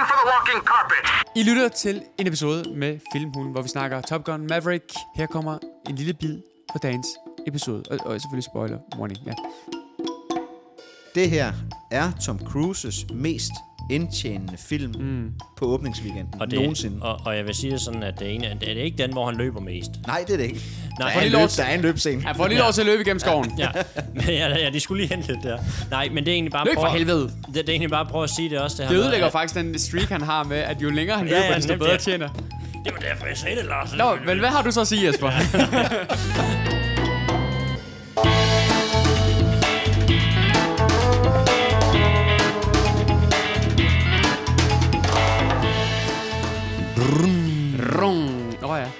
in for the walking carpet. I lytter til en episode med Filmhulen, hvor vi snakker Top Gun Maverick. Her kommer en lille bid på dagens episode. Og, og selvfølgelig spoiler warning, ja. Det her er Tom Cruises mest indtjenende film mm. på åbningsweekenden og det, nogensinde. Og, og jeg vil sige det sådan, at det, er, er det ikke den, hvor han løber mest. Nej, det er det ikke. Nej, der, er løb, der er en løbscene. Han får lige lov til at løbe igennem skoven. Ja, ja. ja, ja de skulle lige hente lidt der. Nej, men det er egentlig bare... Løb for prøv, helvede! Det, det, er egentlig bare at prøve at sige det også. Det, det ødelægger at, faktisk den streak, han har med, at jo længere han ja, løber, ja, desto bedre tjener. Det var derfor, jeg sagde det, Lars. Nå, men hvad har du så at sige, Jesper? tror jeg.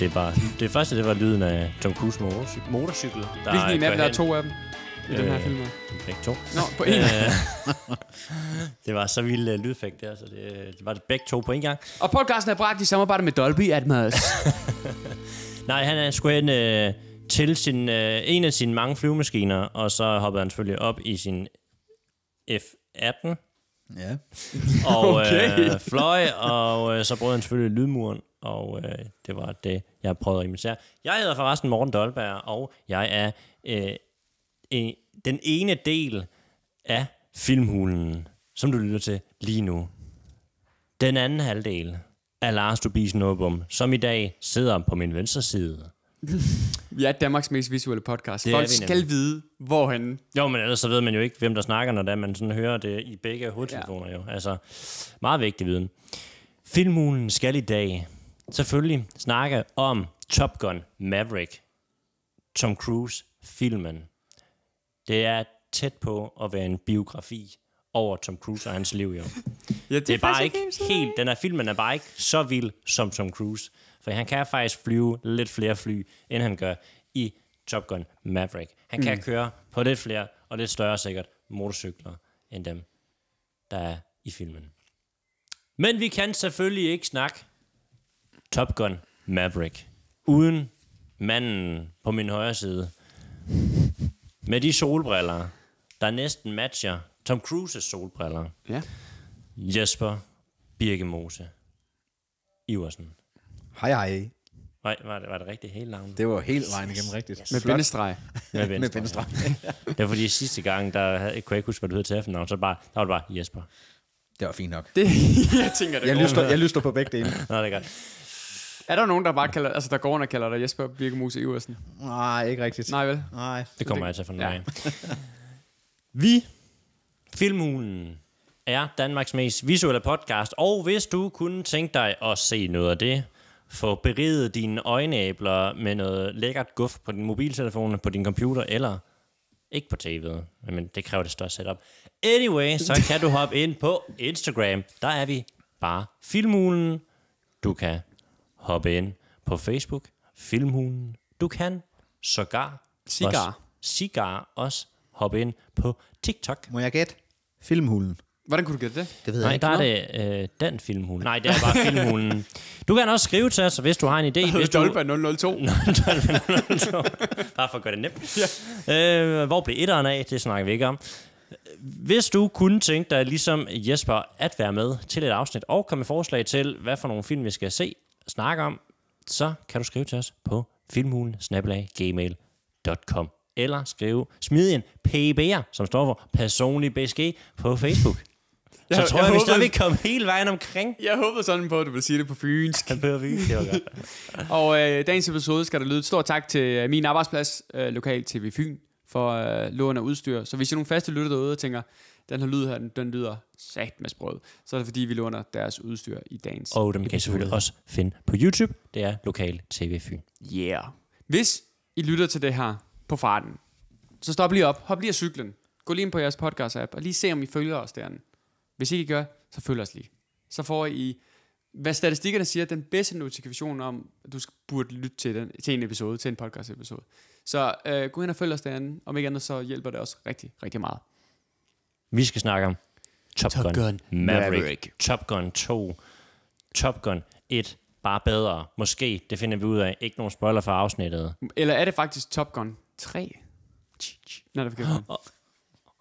Det var det første, det var lyden af Tom Cruise motorcykel. motorcykel der Hvilken en af dem? Der er to af dem i øh, den her øh, film. Begge to. Nå, på én. Øh, det var så vild uh, der, så det, det var det begge to på en gang. Og podcasten er bragt i samarbejde med Dolby Atmos. Nej, han er sgu en... Øh, til sin, øh, en af sine mange flyvemaskiner, og så hoppede han selvfølgelig op i sin F-18. Ja. og øh, okay. øh, fløj, og øh, så brød han selvfølgelig lydmuren, og øh, det var det, jeg prøvede at imitere. Jeg hedder forresten Morten Dolberg, og jeg er øh, en, den ene del af filmhulen, som du lytter til lige nu. Den anden halvdel af Lars Dubis Nobum, som i dag sidder på min venstre side vi er Danmarks mest visuelle podcast. Det Folk skal vide, hvor han... Jo, men ellers så ved man jo ikke, hvem der snakker, når man sådan hører det i begge hovedtelefoner ja. jo. Altså, meget vigtig viden. Filmulen skal i dag selvfølgelig snakke om Top Gun Maverick. Tom Cruise-filmen. Det er tæt på at være en biografi over Tom Cruise og hans liv, jo. ja, det, det er bare ikke helt... Den her filmen er bare ikke så vild som Tom Cruise. For han kan faktisk flyve lidt flere fly, end han gør i Top Gun Maverick. Han kan mm. køre på lidt flere og lidt større sikkert motorcykler, end dem, der er i filmen. Men vi kan selvfølgelig ikke snakke Top Gun Maverick uden manden på min højre side med de solbriller, der næsten matcher Tom Cruises solbriller. Ja. Jesper Birkemose Iversen. Hej hej. Nej, var det, var det rigtigt hele navnet? Det var helt vejen igennem rigtigt. Yes. Med bindestreg. Med bindestreg. Med bindestreg. det var fordi sidste gang, der havde, kunne jeg ikke huske, hvad du hed til efternavn, så bare, der var det bare Jesper. Det var fint nok. Det, jeg tænker, det jeg lyster, jeg lyster på begge dele. Nå, det er godt. Er der nogen, der bare kalder, altså der går og kalder dig Jesper Birkemose Iversen? Nej, ikke rigtigt. Nej, vel? Nej. Det kommer jeg til at finde ja. Vi, Filmhulen, er Danmarks mest visuelle podcast, og hvis du kunne tænke dig at se noget af det, få beriget dine øjenæbler med noget lækkert guf på din mobiltelefon, på din computer, eller ikke på tv'et, men det kræver det større setup. Anyway, så kan du hoppe ind på Instagram. Der er vi bare Filmhulen. Du kan hoppe ind på Facebook, Filmhulen. Du kan sågar Cigar. Også, cigar også hoppe ind på TikTok. Må jeg gætte? Filmhulen. Hvordan kunne du gætte det? Det ved Nej, jeg ikke. der er det øh, den filmhule. Nej, det er bare filmhulen. Du kan også skrive til os, hvis du har en idé. Hvis du... 002. Dolpe 002. Bare for at gøre det nemt. Ja. Øh, hvor blev etteren af? Det snakker vi ikke om. Hvis du kunne tænke dig, ligesom Jesper, at være med til et afsnit, og komme med forslag til, hvad for nogle film vi skal se, snakke om, så kan du skrive til os på filmhulen eller skrive smid en PB'er, som står for personlig BSG, på Facebook jeg, så tror jeg, jeg, jeg vist, vi kom hele vejen omkring. Jeg håbede sådan på, at du ville sige det på fynsk. Han på fynsk, Og øh, dagens episode skal der lyde et stort tak til øh, min arbejdsplads, øh, Lokal TV Fyn, for øh, lån og udstyr. Så hvis I er nogle faste lytter derude og tænker, den her lyd her, den, den lyder sat med sprød, så er det fordi, vi låner deres udstyr i dagens Og dem kan I selvfølgelig også finde på YouTube. Det er Lokal TV Fyn. Yeah. Hvis I lytter til det her på farten, så stop lige op, hop lige af cyklen, gå lige ind på jeres podcast-app, og lige se, om I følger os derinde. Hvis I ikke gør, så følg os lige. Så får I, hvad statistikkerne siger, den bedste notifikation om, at du burde lytte til, den, til en episode, til en podcast episode. Så øh, gå hen og følg os derinde. Om ikke andet, så hjælper det os rigtig, rigtig meget. Vi skal snakke om Top, Top Gun, Gun Maverick, Maverick, Top Gun 2, Top Gun 1, bare bedre. Måske, det finder vi ud af. Ikke nogen spoiler for afsnittet. Eller er det faktisk Top Gun 3? Nej, det er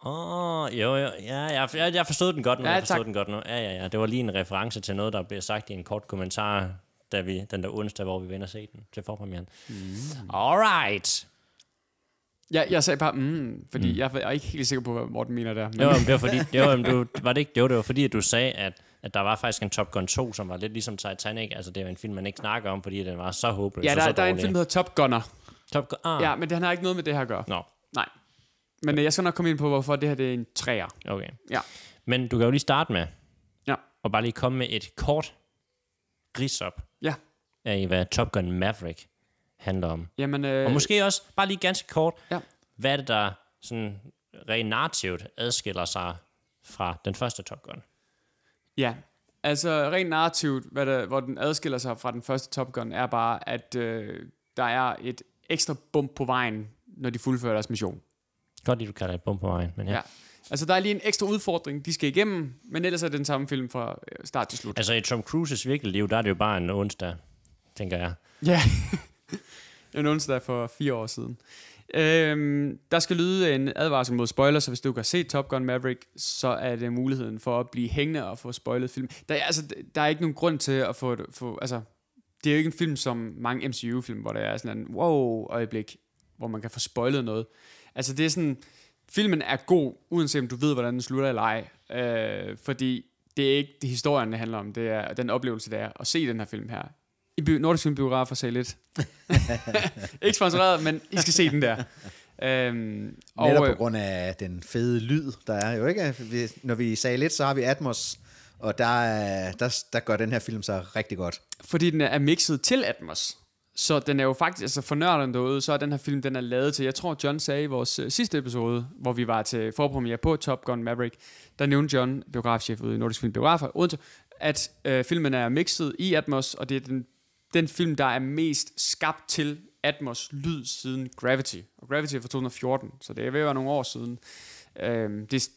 Åh, oh, jo, jo. Ja, jeg, jeg, jeg forstod den godt nu. Ja, jeg forstod tak. den godt nu. Ja, ja, ja. Det var lige en reference til noget, der blev sagt i en kort kommentar, da vi, den der onsdag, hvor vi vender se den til forpremieren. Mm. right. Ja, jeg sagde bare, mm, fordi mm. jeg er ikke helt sikker på, hvad Morten mener der. Men. Jo, men det var fordi, det var, du, var det ikke, det var, det var fordi, at du sagde, at, at der var faktisk en Top Gun 2, som var lidt ligesom Titanic. Altså, det var en film, man ikke snakker om, fordi den var så håbløs. Ja, der, så der er en film, der hedder Top Gunner. Top Gun, ah. Ja, men den har ikke noget med det her at gøre. Nå. No. Nej. Men øh, jeg skal nok komme ind på, hvorfor det her det er en træer. Okay. Ja. Men du kan jo lige starte med, ja. og bare lige komme med et kort op, ja. af, hvad Top Gun Maverick handler om. Jamen, øh... Og måske også, bare lige ganske kort, ja. hvad er det, der sådan rent narrativt adskiller sig fra den første Top Gun? Ja, altså rent narrativt, hvad der, hvor den adskiller sig fra den første Top Gun, er bare, at øh, der er et ekstra bump på vejen, når de fuldfører deres mission. Godt, at du kalder det bum på vejen, men ja. ja. Altså, der er lige en ekstra udfordring, de skal igennem, men ellers er det den samme film fra øh, start til slut. Altså, i Tom Cruises virkelige liv, der er det jo bare en onsdag, tænker jeg. Ja, en onsdag for fire år siden. Øhm, der skal lyde en advarsel mod spoilers, så hvis du ikke har set Top Gun Maverick, så er det muligheden for at blive hængende og få spoilet film. Der er, altså, der er ikke nogen grund til at få... få altså, det er jo ikke en film som mange MCU-film, hvor der er sådan en wow-øjeblik, hvor man kan få spoilet noget. Altså det er sådan, filmen er god, uanset om du ved, hvordan den slutter eller ej. Øh, fordi det er ikke det historien, det handler om. Det er den oplevelse, det er at se den her film her. I bi- Nordisk Filmbiografer sagde lidt. ikke sponsoreret, men I skal se den der. Øhm, og Netop på øh, grund af den fede lyd, der er jo ikke. Vi, når vi sagde lidt, så har vi Atmos, og der, der, der gør den her film så rigtig godt. Fordi den er mixet til Atmos. Så den er jo faktisk, altså for nørderne derude, så er den her film, den er lavet til, jeg tror John sagde i vores øh, sidste episode, hvor vi var til forpremiere på Top Gun Maverick, der nævnte John, biografchef ude i Nordisk Film Biografer, Odense, at øh, filmen er mixet i Atmos, og det er den, den film, der er mest skabt til Atmos lyd siden Gravity. Og Gravity er fra 2014, så det er ved at være nogle år siden. Øh, det,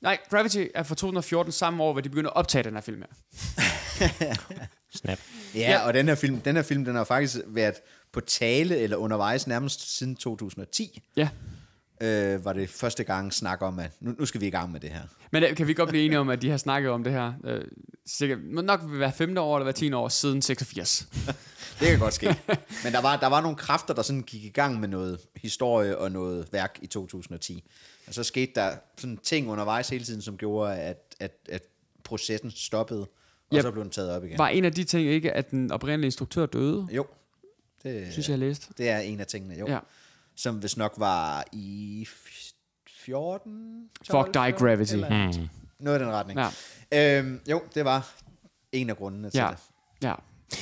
nej, Gravity er fra 2014, samme år, hvor de begynder at optage den her film her. Snap. Ja, ja, og den her film, den her film, den har faktisk været på tale eller undervejs nærmest siden 2010. Ja. Øh, var det første gang snak om, at nu, nu skal vi i gang med det her. Men øh, kan vi godt blive enige om, at de har snakket om det her øh, cirka, nok hver femte år eller hver tiende år siden 86? det kan godt ske. Men der var, der var nogle kræfter, der sådan gik i gang med noget historie og noget værk i 2010. Og så skete der sådan ting undervejs hele tiden, som gjorde, at, at, at processen stoppede og ja, så blev den taget op igen. Var en af de ting ikke, at den oprindelige instruktør døde? Jo. Det synes jeg, jeg læst. Det er en af tingene, jo. Ja. Som hvis nok var i 14... 12, Fuck dig, Gravity. Eller, hmm. Noget i den retning. Ja. Øhm, jo, det var en af grundene til ja. det. Ja.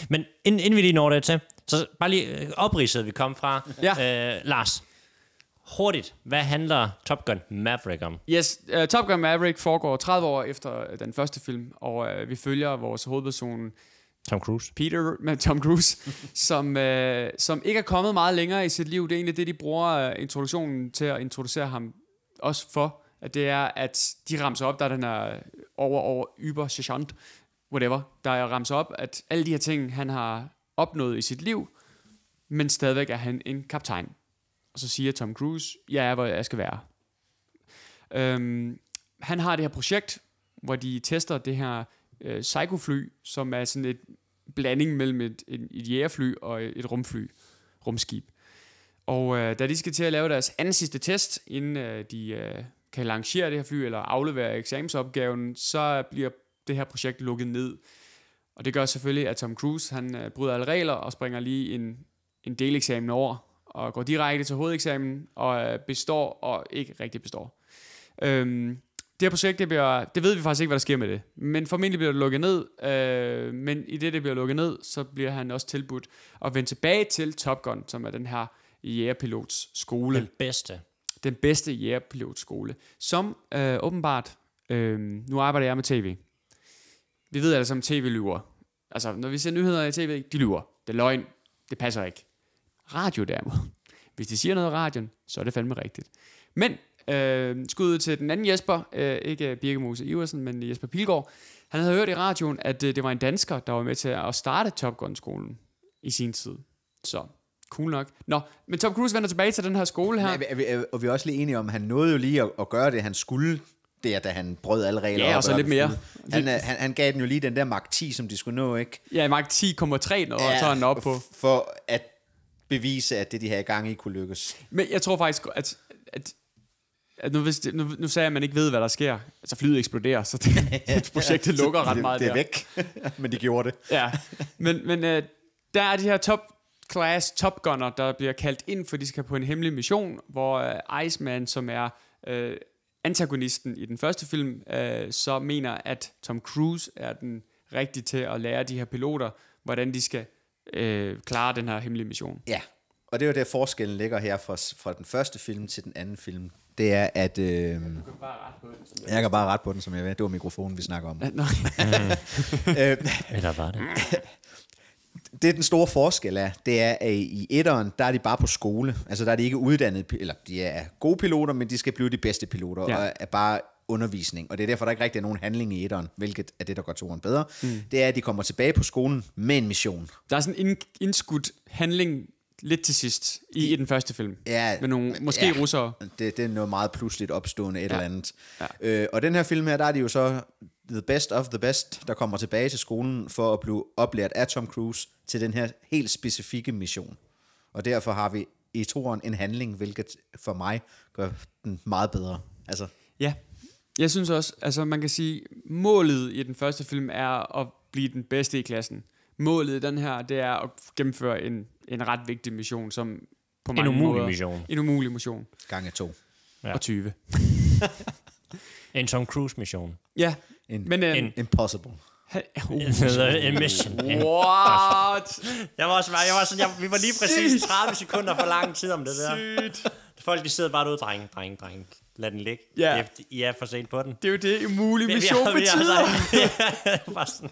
Men inden, inden vi lige når det til, så bare lige øh, opridset, vi kom fra. Ja. Øh, Lars, hurtigt, hvad handler Top Gun Maverick om? Yes, uh, Top Gun Maverick foregår 30 år efter øh, den første film, og uh, vi følger vores hovedperson Tom Cruise. Peter med Tom Cruise, som, uh, som ikke er kommet meget længere i sit liv. Det er egentlig det, de bruger uh, introduktionen til at introducere ham også for. At det er, at de rammer op, der den er over, over, yber, sergeant, whatever, der er rammer op, at alle de her ting, han har opnået i sit liv, men stadigvæk er han en kaptajn og så siger Tom Cruise, jeg er, hvor jeg skal være. Øhm, han har det her projekt, hvor de tester det her øh, psykofly, som er sådan et blanding mellem et, et, et jægerfly og et rumfly, rumskib. Og øh, da de skal til at lave deres anden sidste test, inden øh, de øh, kan lancere det her fly eller aflevere eksamensopgaven, så bliver det her projekt lukket ned. Og det gør selvfølgelig, at Tom Cruise han øh, bryder alle regler og springer lige en, en deleksamen over, og går direkte til hovedeksamen og øh, består og ikke rigtig består. Øhm, det her projekt, det, bliver, det ved vi faktisk ikke, hvad der sker med det. Men formentlig bliver det lukket ned. Øh, men i det, det bliver lukket ned, så bliver han også tilbudt at vende tilbage til Top Gun, som er den her jægerpilots skole. Den bedste. Den bedste jægerpilots skole. Som øh, åbenbart, øh, nu arbejder jeg med tv. Vi ved alle sammen, tv lyver. Altså, når vi ser nyheder i tv, de lyver. Det er løgn. Det passer ikke. Radio derimod. Hvis de siger noget i radioen, så er det fandme rigtigt. Men øh, skud til den anden Jesper, øh, ikke Birkemose Iversen, men Jesper Pilgaard. Han havde hørt i radioen, at øh, det var en dansker, der var med til at starte Top Gun-skolen i sin tid. Så Cool nok. Nå, men Tom Cruise vender tilbage til den her skole her. Men er vi, er vi, er vi også lige enige om, han nåede jo lige at, at gøre det, han skulle der, da han brød alle regler. Ja, og så lidt mere. Han, øh, han, han gav den jo lige den der Mark 10, som de skulle nå, ikke? Ja, Mark 10,3 når ja, så han op på. For at bevise, at det, de havde gang i, kunne lykkes. Men jeg tror faktisk, at, at at nu, hvis det, nu, nu sagde jeg, at man ikke ved, hvad der sker. Altså flyet eksploderer, så det, projektet lukker ret meget det, det er der. væk, men de gjorde det. ja, men, men uh, der er de her top class top gunner, der bliver kaldt ind, for de skal på en hemmelig mission, hvor uh, Iceman, som er uh, antagonisten i den første film, uh, så mener, at Tom Cruise er den rigtige til at lære de her piloter, hvordan de skal øh, klarer den her hemmelige mission. Ja, og det er jo der forskellen ligger her fra, fra den første film til den anden film. Det er, at... Øh, jeg kan bare rette på den, jeg, jeg kan bare rette på den, som jeg ved. Det var mikrofonen, vi snakker om. Nå. Øh, eller var det? det den store forskel er, det er, at i etteren, der er de bare på skole. Altså der er de ikke uddannet, eller de er gode piloter, men de skal blive de bedste piloter, ja. og er bare undervisning, og det er derfor, der ikke rigtig er nogen handling i etteren, hvilket er det, der gør toren bedre, mm. det er, at de kommer tilbage på skolen med en mission. Der er sådan en indskudt handling lidt til sidst i, I den første film. Ja, med nogle måske ja, russere. Det, det er noget meget pludseligt opstående et ja, eller andet. Ja. Øh, og den her film her, der er de jo så the best of the best, der kommer tilbage til skolen for at blive oplært af Tom Cruise til den her helt specifikke mission. Og derfor har vi i toren en handling, hvilket for mig gør den meget bedre. Altså. Ja, jeg synes også, altså man kan sige, målet i den første film er at blive den bedste i klassen. Målet i den her, det er at gennemføre en, en ret vigtig mission, som på mange en umulig måder, mission. En umulig mission. Gange to. Ja. Og 20. en Tom Cruise mission. Ja. En, men, en, øhm, en, impossible. Emission. What? jeg var også jeg var sådan, jeg, vi var lige præcis 30 sekunder for lang tid om det der. Sygt. Folk de sidder bare derude, dreng, dreng, dreng. Lad den ligge. Ja. Yeah. I er for sent på den. Det er jo det, umulig mission vi, vi, betyder. Vi er, bare sådan,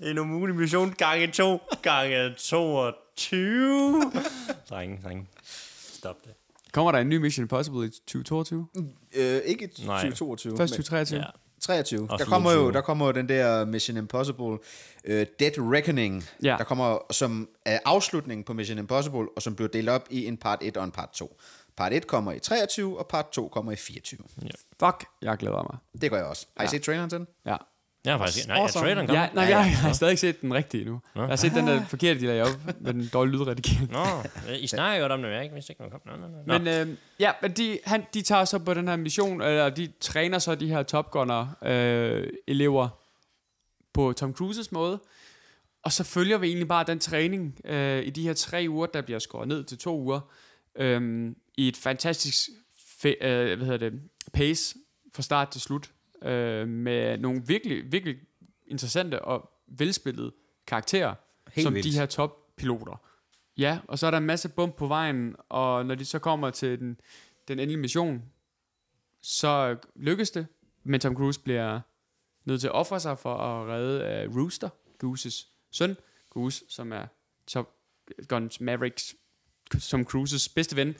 en umulig mission gange 2 gange 22. dreng, dreng. Stop det. Kommer der en ny Mission Impossible i 2022? Øh, ikke i 2022. Først 2023? Ja. 23. Og der kommer, jo, der kommer jo den der Mission Impossible uh, Dead Reckoning, ja. der kommer som uh, afslutning på Mission Impossible, og som bliver delt op i en part 1 og en part 2. Part 1 kommer i 23, og part 2 kommer i 24. Ja. Fuck, jeg glæder mig. Det gør jeg også. Har I ja. set traileren til den? Ja. Jeg har faktisk nej, awesome. jeg traileren kom. Ja, nej, jeg, jeg, har stadig ikke set den rigtige nu. Nå. Jeg har set den der forkerte, de lagde op, med den dårlige lydredigering. Nå, I snakker jo om det, jeg ikke vidste ikke, kom. Nå, nå, nå. Men øh, ja, men de, han, de tager så på den her mission, eller de træner så de her Top Gunner-elever øh, på Tom Cruises måde. Og så følger vi egentlig bare den træning øh, i de her tre uger, der bliver skåret ned til to uger, øh, i et fantastisk fe, øh, hvad hedder det, pace fra start til slut øh, med nogle virkelig, virkelig interessante og velspillede karakterer, Helt som vildt. de her toppiloter. Ja, og så er der en masse bump på vejen, og når de så kommer til den, den endelige mission, så lykkes det, men Tom Cruise bliver nødt til at ofre sig for at redde uh, Rooster, Gooses søn. Goose, som er Top Guns Mavericks, Tom Cruises bedste ven,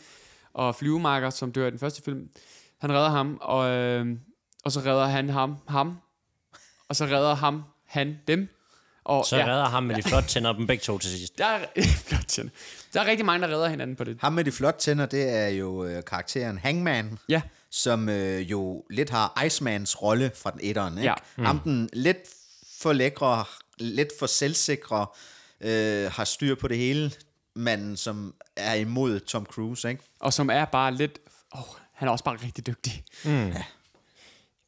og flyvemarker, som dør i den første film. Han redder ham, og øh, og så redder han ham, ham, og så redder ham, han, dem. Og, så ja, redder ham med de flotte tænder dem begge to til sidst. Der er, flot tænder. der er rigtig mange, der redder hinanden på det. Ham med de flotte tænder, det er jo øh, karakteren Hangman. Ja. Som øh, jo lidt har Icemans rolle fra den etteren. Ikke? Ja. Mm. Ham den lidt for lækre, lidt for selvsikre, øh, har styr på det hele, manden, som er imod Tom Cruise, ikke? Og som er bare lidt... Oh, han er også bare rigtig dygtig. Mm. Ja.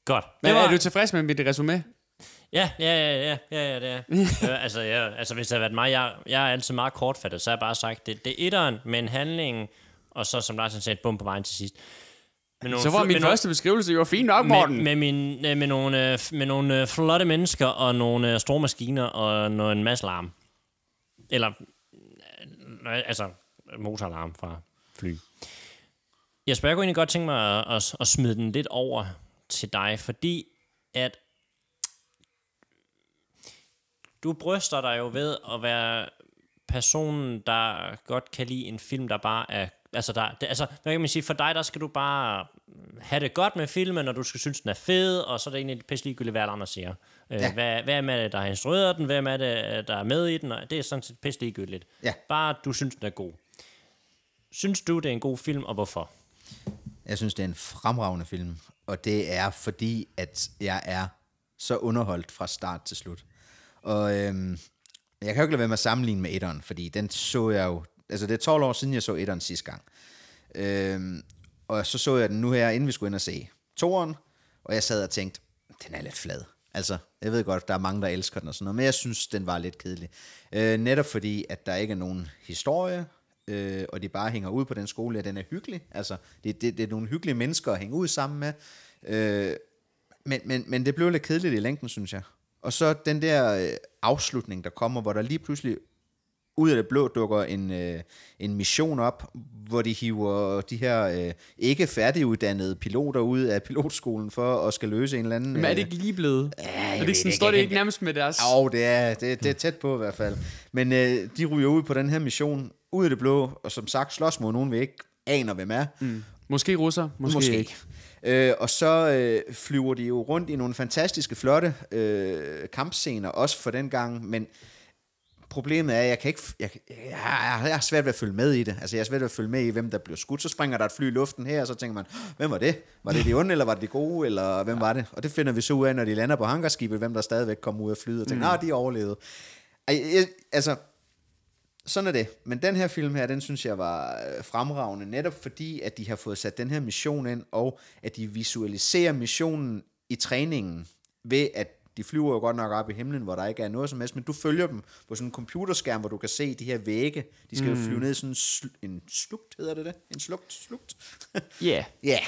Godt. Men det var... er du tilfreds med mit resume? Ja, ja, ja, ja, ja, ja det er. øh, altså, ja, altså, hvis det har været mig, jeg, jeg er altid meget kortfattet, så har jeg bare sagt, det, det er etteren, men handlingen, og så, som Larsen sagde, bum på vejen til sidst. nogle, så var min første beskrivelse jo fint nok, Morten. Med, med, min, med, nogle, øh, øh, med nogle øh, flotte mennesker, og nogle øh, store maskiner, og noget, en masse larm. Eller, øh, altså, motorlarm fra fly. Jesper, jeg kunne egentlig godt tænke mig at, at, at smide den lidt over til dig, fordi at du bryster dig jo ved at være personen, der godt kan lide en film, der bare er... Altså, der, det, altså hvad kan man sige? For dig, der skal du bare have det godt med filmen, og du skal synes, den er fed, og så er det egentlig pisse ligegyldigt, hvad alle andre siger. Øh, ja. hvad, hvem er det, der har instrueret den? Hvem er det, der er med i den? Og det er sådan set pisse ligegyldigt. Ja. Bare du synes, den er god. Synes du, det er en god film, og hvorfor? Jeg synes, det er en fremragende film, og det er fordi, at jeg er så underholdt fra start til slut. Og øhm, jeg kan jo ikke lade være med at sammenligne med etteren, fordi den så jeg jo, altså det er 12 år siden, jeg så etteren sidste gang. Øhm, og så så jeg den nu her, inden vi skulle ind og se toren, og jeg sad og tænkte, den er lidt flad. Altså, jeg ved godt, der er mange, der elsker den og sådan noget, men jeg synes, den var lidt kedelig. Øh, netop fordi, at der ikke er nogen historie, øh, og de bare hænger ud på den skole, og den er hyggelig. Altså, det, det, det er nogle hyggelige mennesker at hænge ud sammen med. Øh, men, men, men det blev lidt kedeligt i længden, synes jeg. Og så den der øh, afslutning, der kommer, hvor der lige pludselig ud af det blå dukker en, øh, en mission op, hvor de hiver de her øh, ikke færdiguddannede piloter ud af pilotskolen for at skal løse en eller anden... Men er det øh, ikke lige blevet? Ja, jeg er det ikke sådan, står det ikke nærmest med deres... Jo, det er, det, det er tæt på i hvert fald. Men øh, de ryger ud på den her mission, ud i det blå, og som sagt slås mod nogen, vi ikke aner, hvem er. Mm. Måske russer, måske, måske. ikke. Øh, og så øh, flyver de jo rundt i nogle fantastiske, flotte øh, kampscener, også for den gang, men problemet er, at jeg, kan ikke, jeg, jeg, jeg, har svært ved at følge med i det. Altså, jeg har svært ved at følge med i, hvem der bliver skudt. Så springer der et fly i luften her, og så tænker man, hvem var det? Var det de onde, eller var det de gode, eller hvem ja. var det? Og det finder vi så ud af, når de lander på hangarskibet, hvem der stadigvæk kommer ud af flyet, og tænker, mm. nej, de overlevede. Altså, sådan er det. Men den her film her, den synes jeg var øh, fremragende, netop fordi, at de har fået sat den her mission ind, og at de visualiserer missionen i træningen, ved at de flyver jo godt nok op i himlen, hvor der ikke er noget som helst, men du følger dem på sådan en computerskærm, hvor du kan se de her vægge. De skal mm. jo flyve mm. ned i sådan en, sl- en slugt, hedder det det? En slugt? Slugt? Ja. Ja.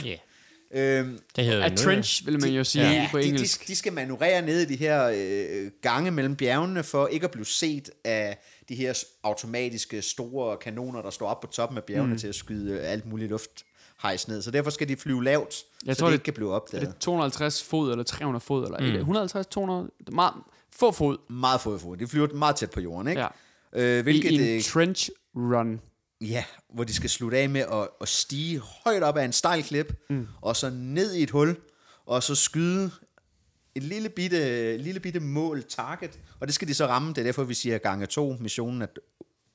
Øhm, det hedder a noget. trench, vil man jo sige ja, på engelsk. De, de, de skal manøvrere ned i de her øh, gange mellem bjergene, for ikke at blive set af de her automatiske store kanoner, der står op på toppen af bjergene mm. til at skyde øh, alt muligt luft hejs ned. Så derfor skal de flyve lavt, jeg så tror, det, det ikke kan blive opdaget. Er det 250 fod eller 300 fod eller mm. 150 200 meget få fod. Meget få fod. De flyver meget tæt på jorden, ikke? Ja. Øh, hvilket I en det, øh, trench run. Ja, hvor de skal slutte af med at, at stige højt op ad en stejl klip, mm. og så ned i et hul, og så skyde et lille bitte, lille bitte mål target, og det skal de så ramme. Det er derfor, vi siger gange to. Missionen er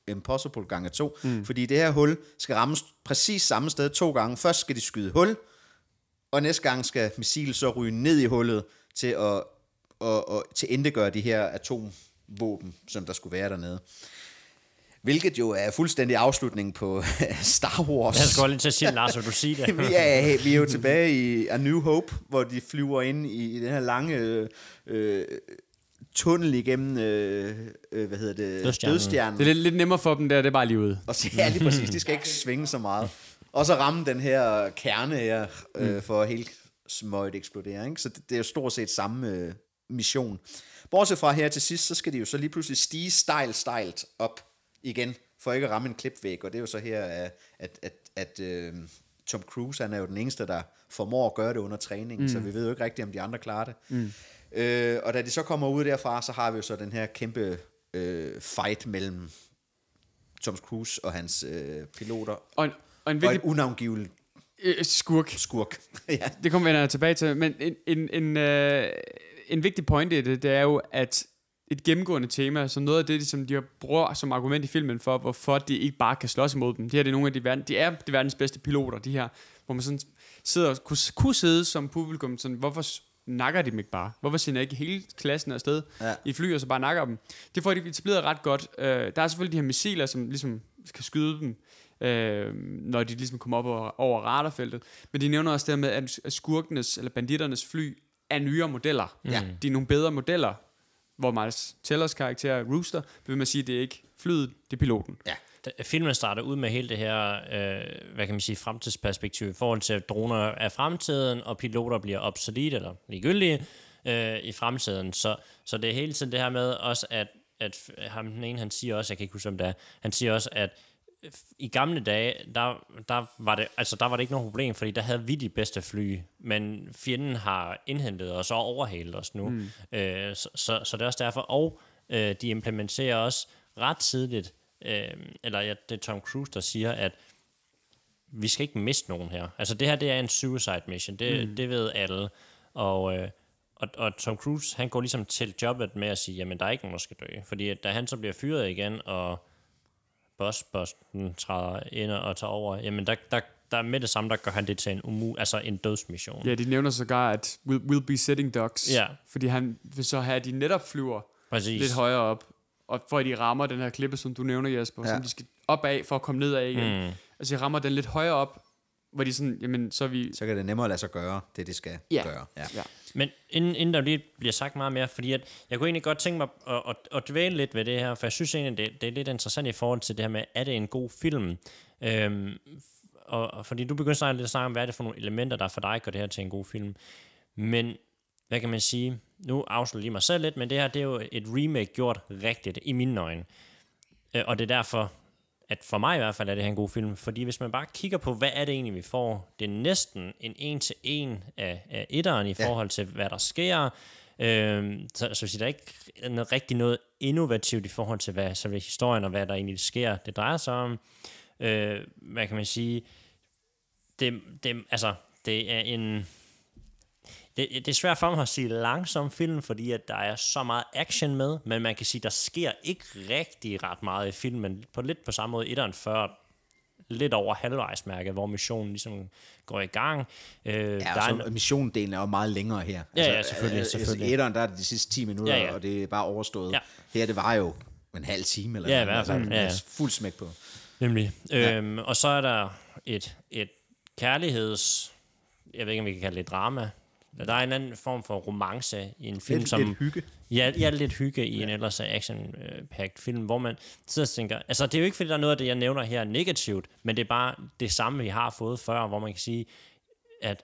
impossible gange to. Mm. Fordi det her hul skal rammes præcis samme sted to gange. Først skal de skyde hul, og næste gang skal missilet så ryge ned i hullet til at og, og til endegøre de her atomvåben, som der skulle være dernede. Hvilket jo er fuldstændig afslutningen på Star Wars. Jeg skal lige til at sige, Lars, vil du sige det? vi, er, vi er jo tilbage i A New Hope, hvor de flyver ind i, i den her lange øh, tunnel igennem, øh, øh, hvad hedder det, dødstjernen. dødstjernen. Det er lidt, lidt nemmere for dem der, det er bare lige ude. Og så, ja, lige præcis, de skal ikke svinge så meget. Og så ramme den her kerne her, øh, mm. for helt smøjt eksplodere, ikke? Så det, det er jo stort set samme øh, mission. Bortset fra her til sidst, så skal de jo så lige pludselig stige stejl, stejlt op igen, for ikke at ramme en klipvæg, og det er jo så her, at, at, at, at uh, Tom Cruise, han er jo den eneste, der formår at gøre det under træningen, mm. så vi ved jo ikke rigtigt, om de andre klarer det. Mm. Uh, og da de så kommer ud derfra, så har vi jo så den her kæmpe uh, fight mellem Tom Cruise og hans uh, piloter. Og en, og en, virkelig... og en unavngivet skurk. Skurk, ja. Det kommer vi tilbage til, men en, en, en, øh, en vigtig pointe i det, det er jo, at et gennemgående tema, så noget af det, som de bruger som argument i filmen for, hvorfor de ikke bare kan slås imod dem. Det her det er nogle af de, verden, de er de verdens bedste piloter, de her, hvor man sådan sidder og kunne, kunne sidde som publikum, sådan, hvorfor nakker de dem ikke bare? Hvorfor sender ikke hele klassen afsted ja. i fly, og så bare nakker dem? Det får de etableret ret godt. Uh, der er selvfølgelig de her missiler, som ligesom skal skyde dem, uh, når de ligesom kommer op over, over radarfeltet. Men de nævner også det med, at skurkenes eller banditternes fly er nyere modeller. Ja. De er nogle bedre modeller hvor Miles Tellers karakter, Rooster, vil man sige, det er ikke flyet, det er piloten. Ja. Filmen starter ud med hele det her, øh, hvad kan man sige, fremtidsperspektiv i forhold til, at droner er fremtiden, og piloter bliver obsolete eller ligegyldige øh, i fremtiden. Så, så det er hele tiden det her med også, at, at ham, den ene, han siger også, jeg kan ikke huske, om det er, han siger også, at i gamle dage, der, der, var det, altså, der var det ikke noget problem, fordi der havde vi de bedste fly, men fjenden har indhentet os og overhalet os nu. Mm. Øh, så, så, så det er også derfor. Og øh, de implementerer også ret tidligt, øh, eller ja, det er Tom Cruise, der siger, at vi skal ikke miste nogen her. Altså det her, det er en suicide mission, det, mm. det ved alle. Og, øh, og, og Tom Cruise, han går ligesom til jobbet med at sige, jamen der er ikke nogen, der skal dø. Fordi da han så bliver fyret igen, og boss-bossen træder ind og tager over, jamen der, der, der er med det samme, der gør han det til en, umu, altså en dødsmission. Ja, de nævner sågar, at we'll, we'll be sitting ducks, ja. fordi han vil så have, at de netop flyver Præcis. lidt højere op, og for at de rammer den her klippe, som du nævner, Jesper, ja. som de skal op af for at komme ned af igen. Mm. Altså, de rammer den lidt højere op, hvor de sådan, jamen, så vi... Så kan det nemmere lade sig gøre, det det skal ja. gøre. Ja. ja. Men inden, inden der lige bliver sagt meget mere, fordi at jeg kunne egentlig godt tænke mig at, at, at, at dvæle lidt ved det her, for jeg synes egentlig, det, det er lidt interessant i forhold til det her med, er det en god film? Øhm, og, og fordi du begyndte lidt at snakke om, hvad er det for nogle elementer, der for dig gør det her til en god film. Men hvad kan man sige? Nu afslutter lige mig selv lidt, men det her det er jo et remake gjort rigtigt, i mine øjne. Øh, og det er derfor, at for mig i hvert fald er det her en god film, fordi hvis man bare kigger på, hvad er det egentlig, vi får, det er næsten en en-til-en af, af etteren i forhold til, hvad der sker. Øhm, så, så der er ikke noget, rigtig noget innovativt i forhold til, hvad så ved historien og hvad der egentlig sker, det drejer sig om. Øh, hvad kan man sige? Det, det, altså, det er en det, det er svært for mig at sige langsom film, fordi at der er så meget action med, men man kan sige, der sker ikke rigtig ret meget i filmen, på lidt på samme måde etteren før lidt over halvvejsmærket, hvor missionen ligesom går i gang. Øh, ja, der er en... missiondelen er jo meget længere her. Ja, altså, ja, selvfølgelig. Øh, altså, selvfølgelig. Etteren, der er det de sidste 10 minutter, ja, ja. og det er bare overstået. Ja. Her, det var jo en halv time, eller ja, noget, hvert fald. Altså, ja, ja. fuld smæk på. Nemlig. Ja. Øhm, og så er der et, et kærligheds... Jeg ved ikke, om vi kan kalde det drama, der er en anden form for romance i en film, lidt, som... Lidt hygge. Ja, ja, lidt hygge i ja. en ellers action-packed film, hvor man sidder og tænker... Altså, det er jo ikke, fordi der er noget af det, jeg nævner her negativt, men det er bare det samme, vi har fået før, hvor man kan sige, at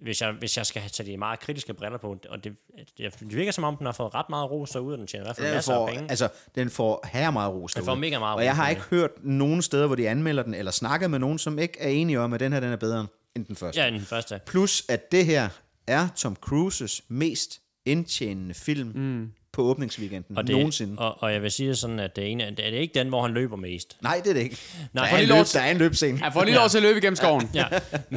hvis jeg, hvis jeg skal tage de meget kritiske briller på, og det, det virker som om, den har fået ret meget ros derude, og den tjener i hvert fald masser får, af penge. Altså, den får her meget ros Den får mega meget Og jeg har ikke hørt nogen steder, hvor de anmelder den, eller snakket med nogen, som ikke er enige om, at den her den er bedre end den første. Ja, den første. Plus, at det her er Tom Cruises mest indtjenende film mm. på åbningsweekenden og det, nogensinde. Og, og jeg vil sige det sådan, at det ene, er det ikke den, hvor han løber mest? Nej, det er det ikke. Nej, der, er, lige løb, der er en løbscene. Han får lige ja. lov til at løbe igennem skoven. Ja,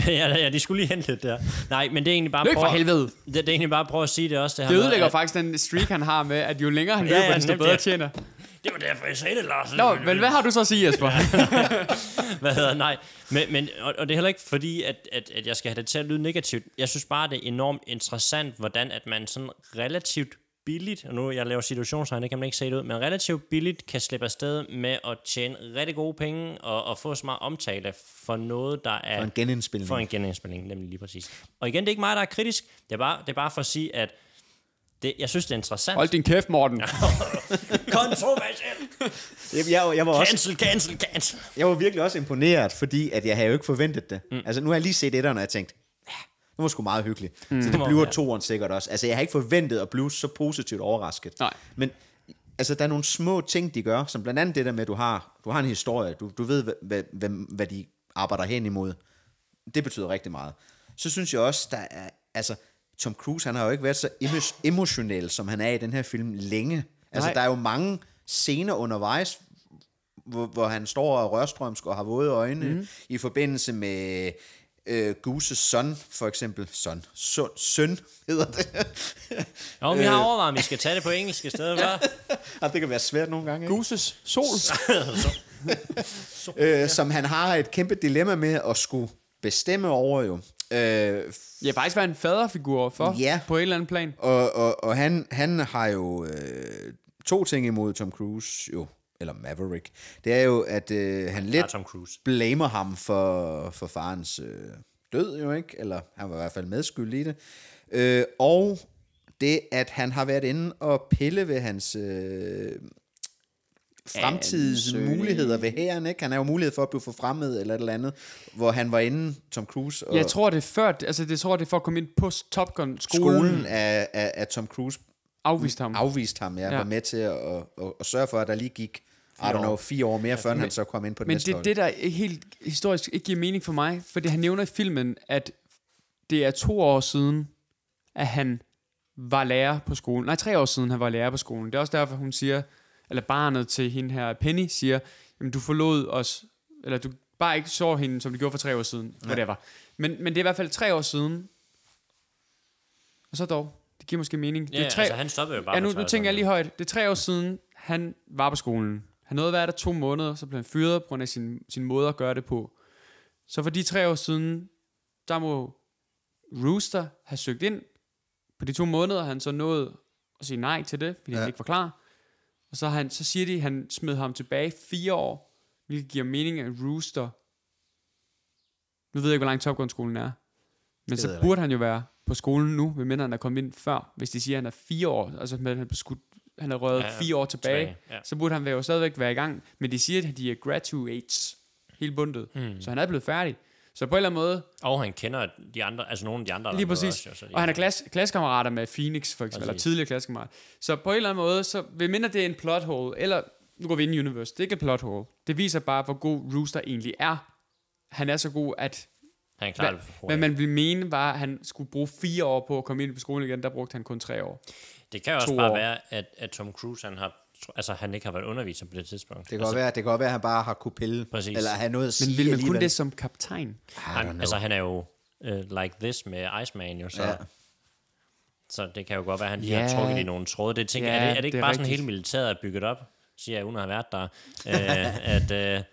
ja. ja, de skulle lige hente lidt der. Nej, men det er egentlig bare... Løb for prøv, helvede! Det, det, er egentlig bare at prøve at sige det også. Det, det ødelægger faktisk den streak, han har med, at jo længere han ja, løber, ja, desto bedre tjener. Det var derfor, jeg sagde det, Lars. Nå, men hvad har du så at sige, Jesper? hvad hedder, nej. Men, men, og, og det er heller ikke fordi, at, at, at jeg skal have det til at lyde negativt. Jeg synes bare, det er enormt interessant, hvordan at man sådan relativt billigt, og nu jeg laver situationsregn, det kan man ikke se det ud, men relativt billigt kan slippe afsted med at tjene rigtig gode penge og, og få så meget omtale for noget, der er... For en genindspilning. For en genindspilning, nemlig lige præcis. Og igen, det er ikke mig, der er kritisk. Det er bare, det er bare for at sige, at det, jeg synes, det er interessant. Hold din kæft, Morten. Kontroversiel. Jeg, jeg var også, cancel, cancel, cancel. Jeg var virkelig også imponeret, fordi at jeg havde jo ikke forventet det. Mm. Altså, nu har jeg lige set etteren, og jeg tænkte, ja, det var sgu meget hyggeligt. Mm. Så det bliver ja. toeren sikkert også. Altså, jeg har ikke forventet at blive så positivt overrasket. Nej. Men altså, der er nogle små ting, de gør, som blandt andet det der med, at du har, du har en historie, du, du ved, hvad, hvad, hvad de arbejder hen imod. Det betyder rigtig meget. Så synes jeg også, der er, altså, Tom Cruise, han har jo ikke været så emotionel, som han er i den her film længe. Altså, Nej. der er jo mange scener undervejs, hvor, hvor han står og rørstrømsk og har våde øjne, mm. i forbindelse med øh, Guses søn, for eksempel. Søn. Søn, søn hedder det. Nå, vi har øh. overvejet, om vi skal tage det på engelsk i stedet for. ja, det kan være svært nogle gange. Ikke? Guses sol. sol. øh, som han har et kæmpe dilemma med at skulle bestemme over jo. Øh, ja, faktisk være en faderfigur for, ja. på en eller anden plan. Og, og, og han, han har jo øh, to ting imod Tom Cruise, jo, eller Maverick. Det er jo, at øh, han lidt Tom blamer ham for, for farens øh, død, jo ikke? Eller han var i hvert fald medskyldig i det. Øh, og det, at han har været inde og pille ved hans øh, ja, muligheder ved hæren, ikke? Han har jo mulighed for at blive forfremmet eller et eller andet, hvor han var inde, Tom Cruise. Og jeg tror, det er før, altså det tror, det for at komme ind på Top Gun skolen. Skolen af, af, af Tom Cruise. Afvist ham. Afvist ham, ja. ja. Var med til at, at, at, at sørge for, at der lige gik i don't know, fire år mere, ja, før men, han så kom ind på det Men det er det, der helt historisk ikke giver mening for mig, fordi han nævner i filmen, at det er to år siden, at han var lærer på skolen. Nej, tre år siden, han var lærer på skolen. Det er også derfor, hun siger, eller barnet til hende her, Penny, siger, jamen du forlod os, eller du bare ikke så hende, som du gjorde for tre år siden, ja. whatever. Men, men det er i hvert fald tre år siden, og så dog, det giver måske mening. Ja, det er tre, altså han stoppede jo bare. Ja, nu, nu tænker jeg lige højt. Det er tre år siden, han var på skolen. Han nåede at være der to måneder, så blev han fyret på grund af sin, sin måde at gøre det på. Så for de tre år siden, der må Rooster have søgt ind. På de to måneder han så nåede at sige nej til det, fordi ja. han ikke var klar. Og så, han, så siger de, at han smed ham tilbage fire år, hvilket giver mening af Rooster. Nu ved jeg ikke, hvor lang topgrundskolen er. Men det så burde ikke. han jo være på skolen nu, ved mindre han er kommet ind før. Hvis de siger, at han er fire år, altså med, han, skudt, han er røget ja, ja, fire år tilbage, tilbage. ja. så burde han være jo stadigvæk være i gang. Men de siger, at de er graduates, helt bundet. Mm. Så han er blevet færdig. Så på en eller anden måde... Og han kender de andre, altså nogle af de andre. Lige præcis. Også, jo, så altså, og han er klasse, klassekammerater med Phoenix, for eksempel, eller tidligere klassekammerater. Så på en eller anden måde, så vil mindre det er en plot hole, eller nu går vi ind i universe, det er ikke et plot hole. Det viser bare, hvor god Rooster egentlig er. Han er så god, at... Han klarer det for Hvad man ville mene var, at han skulle bruge fire år på at komme ind på skolen igen, der brugte han kun tre år. Det kan også bare år. være, at, at Tom Cruise han har altså, han ikke har været underviser på det tidspunkt. Det kan, altså, være, det kan godt være, at han bare har kunne pille. Præcis. Eller have noget at sige Men vil man kun det som kaptajn? Han, altså, han er jo uh, like this med Iceman jo, så... Ja. Så det kan jo godt være, at han lige yeah. har trukket i nogle tråde. Det, tænker, yeah, er, det, er det ikke det er bare rigtigt. sådan, hele militæret er bygget op, siger jeg, uden at have været der, øh, at... Øh,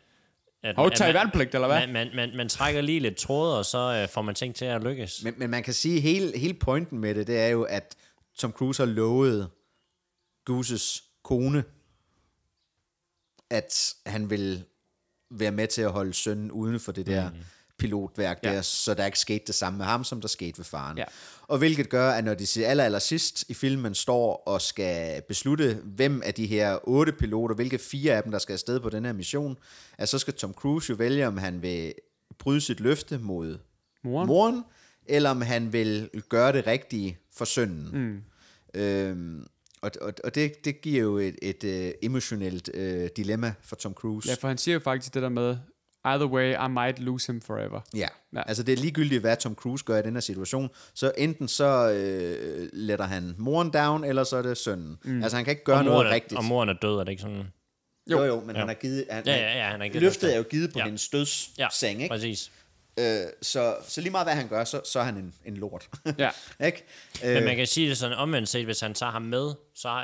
at, Hov, eller hvad? Man, man, man, man trækker lige lidt tråde, og så øh, får man ting til at lykkes. Men, men man kan sige, at hele, hele pointen med det, det er jo, at Tom Cruise har lovet Gooses kone, at han vil være med til at holde sønnen uden for det der mm. pilotværk ja. der, så der ikke skete det samme med ham, som der skete ved faren. Ja. Og hvilket gør, at når de siger aller, aller sidst i filmen står og skal beslutte, hvem af de her otte piloter, hvilke fire af dem, der skal afsted på den her mission, at så skal Tom Cruise jo vælge, om han vil bryde sit løfte mod moren, moren eller om han vil gøre det rigtige for sønnen. Mm. Øhm, og, og, og det, det giver jo et, et uh, emotionelt uh, dilemma for Tom Cruise. Ja, for han siger jo faktisk det der med, either way, I might lose him forever. Ja, ja. altså det er ligegyldigt, hvad Tom Cruise gør i den her situation. Så enten så uh, letter han moren down, eller så er det sønnen. Mm. Altså han kan ikke gøre noget er, rigtigt. Og moren er død, er det ikke sådan? Jo, jo, jo men ja. han har givet... Han, ja, ja, ja, han har givet løftet er jo givet på ja. hendes dødsseng, ikke? præcis. Øh, så, så lige meget hvad han gør, så, så er han en, en lort. Ja. ikke? Øh, Men man kan sige det sådan omvendt set, hvis han tager ham med, så er,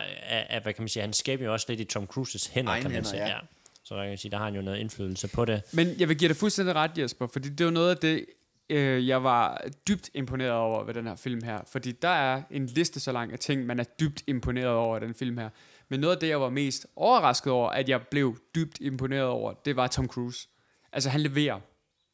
er hvad kan man sige, han skaber jo også lidt i Tom Cruises hænder, Egen kan man hænder, sige. Ja. ja. Så man kan sige, der har han jo noget indflydelse på det. Men jeg vil give dig fuldstændig ret, Jesper, fordi det var noget af det, øh, jeg var dybt imponeret over ved den her film her. Fordi der er en liste så lang af ting, man er dybt imponeret over den film her. Men noget af det, jeg var mest overrasket over, at jeg blev dybt imponeret over, det var Tom Cruise. Altså, han leverer.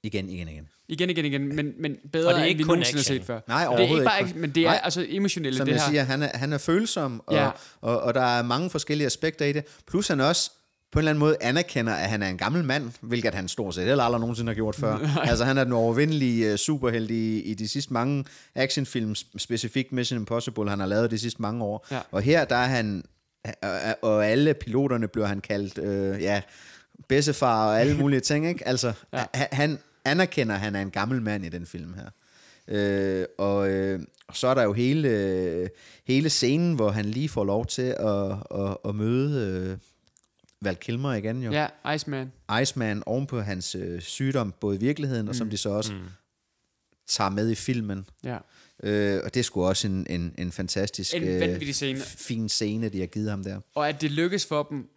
Igen, igen, igen. Igen, igen, igen, men, men bedre, og det er ikke end vi nogensinde har set før. Nej, overhovedet det er ikke. Bare, ikke men det er Nej. altså emotionelle, Som det jeg siger, han er, han er følsom, og, ja. og, og, der er mange forskellige aspekter i det. Plus han også på en eller anden måde anerkender, at han er en gammel mand, hvilket han stort set eller aldrig nogensinde har gjort før. Nej. Altså han er den overvindelige øh, superheld i, i de sidste mange actionfilm, specifikt Mission Impossible, han har lavet de sidste mange år. Ja. Og her, der er han, og, alle piloterne bliver han kaldt, øh, ja, bedsefar og alle mulige ting, ikke? Altså, ja. han, anerkender, at han er en gammel mand i den film her. Øh, og, øh, og så er der jo hele, øh, hele scenen, hvor han lige får lov til at, at, at møde øh, Val Kilmer igen jo. Ja, Iceman. Iceman oven på hans øh, sygdom, både i virkeligheden, mm. og som mm. de så også mm. tager med i filmen. Ja. Øh, og det skulle også en, en, en fantastisk en øh, scene. fin scene, de har givet ham der. Og at det lykkes for dem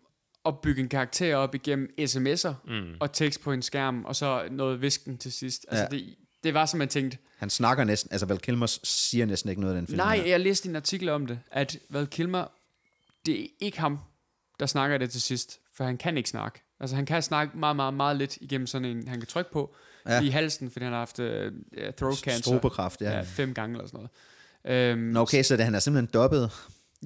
at bygge en karakter op igennem sms'er mm. og tekst på en skærm, og så noget visken til sidst. Altså, ja. det, det var som man tænkte. Han snakker næsten, altså Val Kilmer siger næsten ikke noget af den film. Nej, her. jeg læste en artikel om det, at Val Kilmer, det er ikke ham, der snakker det til sidst, for han kan ikke snakke. Altså han kan snakke meget, meget, meget lidt igennem sådan en, han kan trykke på ja. i halsen, fordi han har haft uh, throat cancer. Strobekræft, ja. ja. Fem gange eller sådan noget. Um, Nå okay, så det, han er simpelthen dobbet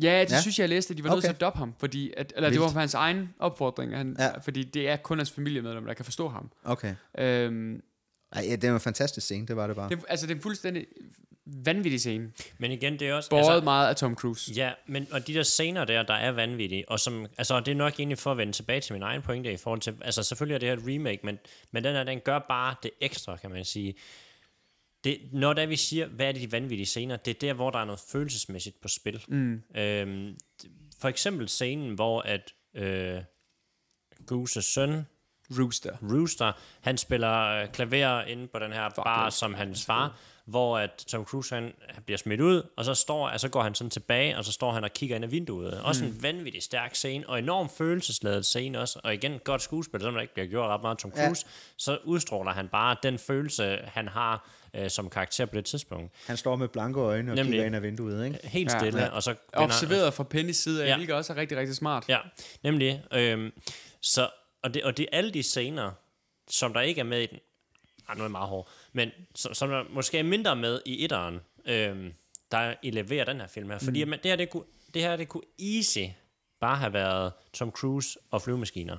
Ja, det ja. synes jeg, jeg læste, at de var okay. til at doppe ham, fordi at, eller Vildt. det var på hans egen opfordring, han, ja. fordi det er kun hans familiemedlem, der kan forstå ham. Okay. Øhm, Ej, ja, det var en fantastisk scene, det var det bare. Det, altså, det er en fuldstændig vanvittig scene. Men igen, det er også... Båret altså, meget af Tom Cruise. Ja, men, og de der scener der, der er vanvittige, og som, altså, det er nok egentlig for at vende tilbage til min egen pointe i forhold til, altså selvfølgelig er det her et remake, men, men den her, den gør bare det ekstra, kan man sige det, når der vi siger, hvad er det de vanvittige scener, det er der, hvor der er noget følelsesmæssigt på spil. Mm. Øhm, for eksempel scenen, hvor at øh, Gooses søn, Rooster. Rooster, han spiller øh, klaver inde på den her Fuck bar, det. som hans far, hvor at Tom Cruise han, han bliver smidt ud, og så, står, og så går han sådan tilbage, og så står han og kigger ind ad vinduet. Også mm. en vanvittig stærk scene, og enorm følelsesladet scene også. Og igen, godt skuespil, som der ikke bliver gjort ret meget Tom Cruise, ja. så udstråler han bare den følelse, han har øh, som karakter på det tidspunkt. Han står med blanke øjne og Nemlig, kigger ind ad vinduet, ikke? Øh, helt stille. Ja, ja. Og så Observeret fra Pennys side af, ja. hvilket også er rigtig, rigtig smart. Ja, nemlig. øh, så, og, det, og det er alle de scener, som der ikke er med i den, ah, nu er jeg meget hård, men som, som er måske mindre med i etteren, øh, der eleverer den her film her. Fordi mm. man, det, her, det, kunne, det her, det kunne easy bare have været Tom Cruise og flyvemaskiner.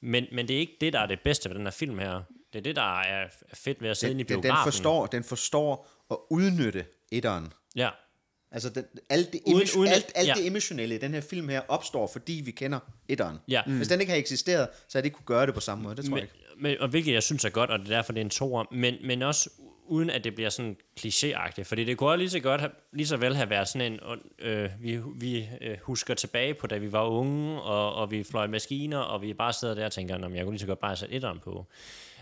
Men, men det er ikke det, der er det bedste ved den her film her. Det er det, der er fedt ved at sidde den, i biografen. Den forstår, den forstår at udnytte etteren. Ja. Altså, den, alt, det, uden, uden, alt, alt ja. det emotionelle i den her film her opstår, fordi vi kender etteren. Ja. Mm. Hvis den ikke havde eksisteret, så havde det ikke kunne gøre det på samme måde. Det tror men, jeg ikke. Men, og hvilket jeg synes er godt, og det er derfor, det er en toer. Men, men også uden at det bliver sådan klichéagtigt. Fordi det kunne også lige så, godt have, lige så vel have været sådan en, øh, vi, vi øh, husker tilbage på, da vi var unge, og, og vi fløj maskiner, og vi bare sidder der og tænker, jeg kunne lige så godt bare sætte etteren på.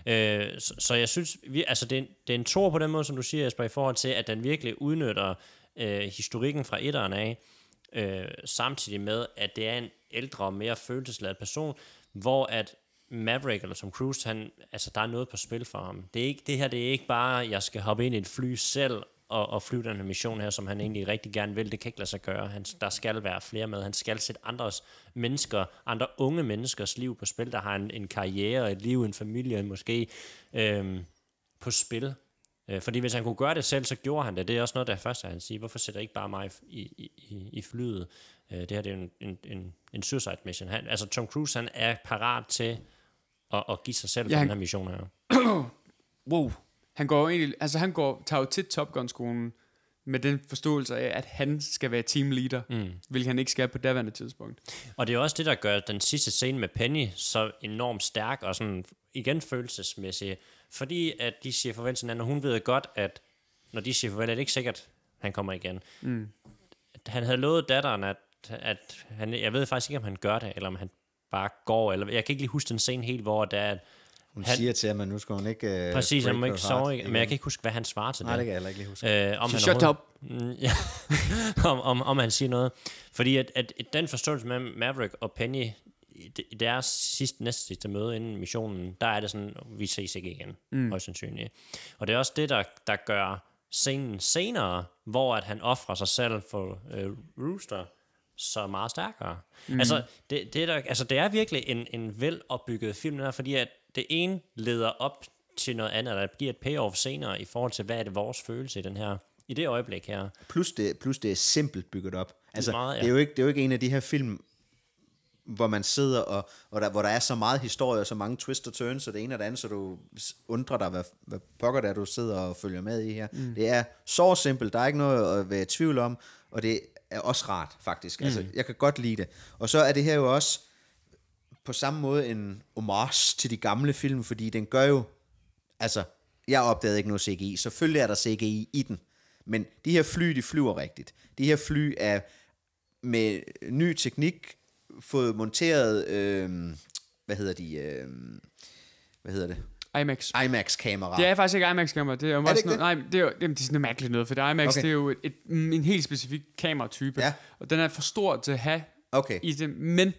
Øh, så, så jeg synes, vi, altså det, det er en tor på den måde, som du siger, Jesper, i forhold til, at den virkelig udnytter øh, historikken fra etteren af, øh, samtidig med, at det er en ældre og mere følelsesladet person, hvor at Maverick eller som Cruise, han, altså der er noget på spil for ham. Det, er ikke, det her det er ikke bare, jeg skal hoppe ind i et fly selv og, og flyve den her mission her, som han egentlig rigtig gerne vil. Det kan ikke lade sig gøre. Han, der skal være flere med. Han skal sætte andres mennesker, andre unge menneskers liv på spil, der har en, en karriere, et liv, en familie måske, øhm, på spil. Øh, fordi hvis han kunne gøre det selv, så gjorde han det. Det er også noget, der først han siger, hvorfor sætter ikke bare mig i, i, i flyet? Øh, det her det er en, en, en, en suicide mission. Han, altså Tom Cruise, han er parat til at, at give sig selv ja, han, den her mission her. wow. Han går egentlig, altså han går, tager jo til Top Gun-skolen med den forståelse af, at han skal være teamleader, mm. hvilket han ikke skal på daværende tidspunkt. Og det er også det, der gør den sidste scene med Penny så enormt stærk og sådan igen følelsesmæssigt fordi at de siger farvel til hinanden, og hun ved godt, at når de siger farvel, er det ikke sikkert, at han kommer igen. Mm. Han havde lovet datteren, at, at han, jeg ved faktisk ikke, om han gør det, eller om han bare går, eller jeg kan ikke lige huske den scene helt, hvor der er, hun han, siger til ham, at nu skal hun ikke... Uh, præcis, han må ikke sove, ikke, men jeg kan ikke huske, hvad han svarer til Nej, det. Nej, det kan jeg heller ikke lige huske. Øh, om han shut up! ja, om, om, om han siger noget. Fordi at, at, at den forståelse med Maverick og Penny, i deres sidste, næste sidste møde inden missionen, der er det sådan, vi ses ikke igen, mm. højst sandsynligt. Og det er også det, der, der gør scenen senere, hvor at han offrer sig selv for øh, Rooster, så meget stærkere. Mm. Altså, det, det er der, altså, det er virkelig en, en velopbygget film der, fordi at det ene leder op til noget andet, eller giver et payoff senere i forhold til, hvad er det vores følelse i den her i det øjeblik her. Plus det, plus det er simpelt bygget op. Altså, det, er meget, ja. det, er jo ikke, det er jo ikke en af de her film, hvor man sidder, og, og der, hvor der er så meget historie, og så mange twist og turns, og det ene og det andet, så du undrer dig, hvad, hvad pokker er, du sidder og følger med i her. Mm. Det er så simpelt, der er ikke noget at være i tvivl om, og det er også rart, faktisk. Altså, mm. Altså, jeg kan godt lide det. Og så er det her jo også på samme måde en homage til de gamle film, fordi den gør jo, altså, jeg opdagede ikke noget CGI. Selvfølgelig er der CGI i den, men de her fly, de flyver rigtigt. De her fly er med ny teknik, fået monteret, øh, hvad hedder de, øh, hvad hedder det? IMAX. IMAX-kamera. Det er faktisk ikke IMAX-kamera. Det er, jo er det ikke noget, det? Nej, det er, jo, jamen, det er sådan mærkeligt noget, for det er IMAX okay. det er jo et, et, en helt specifik kameratype. Ja. Og den er for stor til at have okay. i det. Men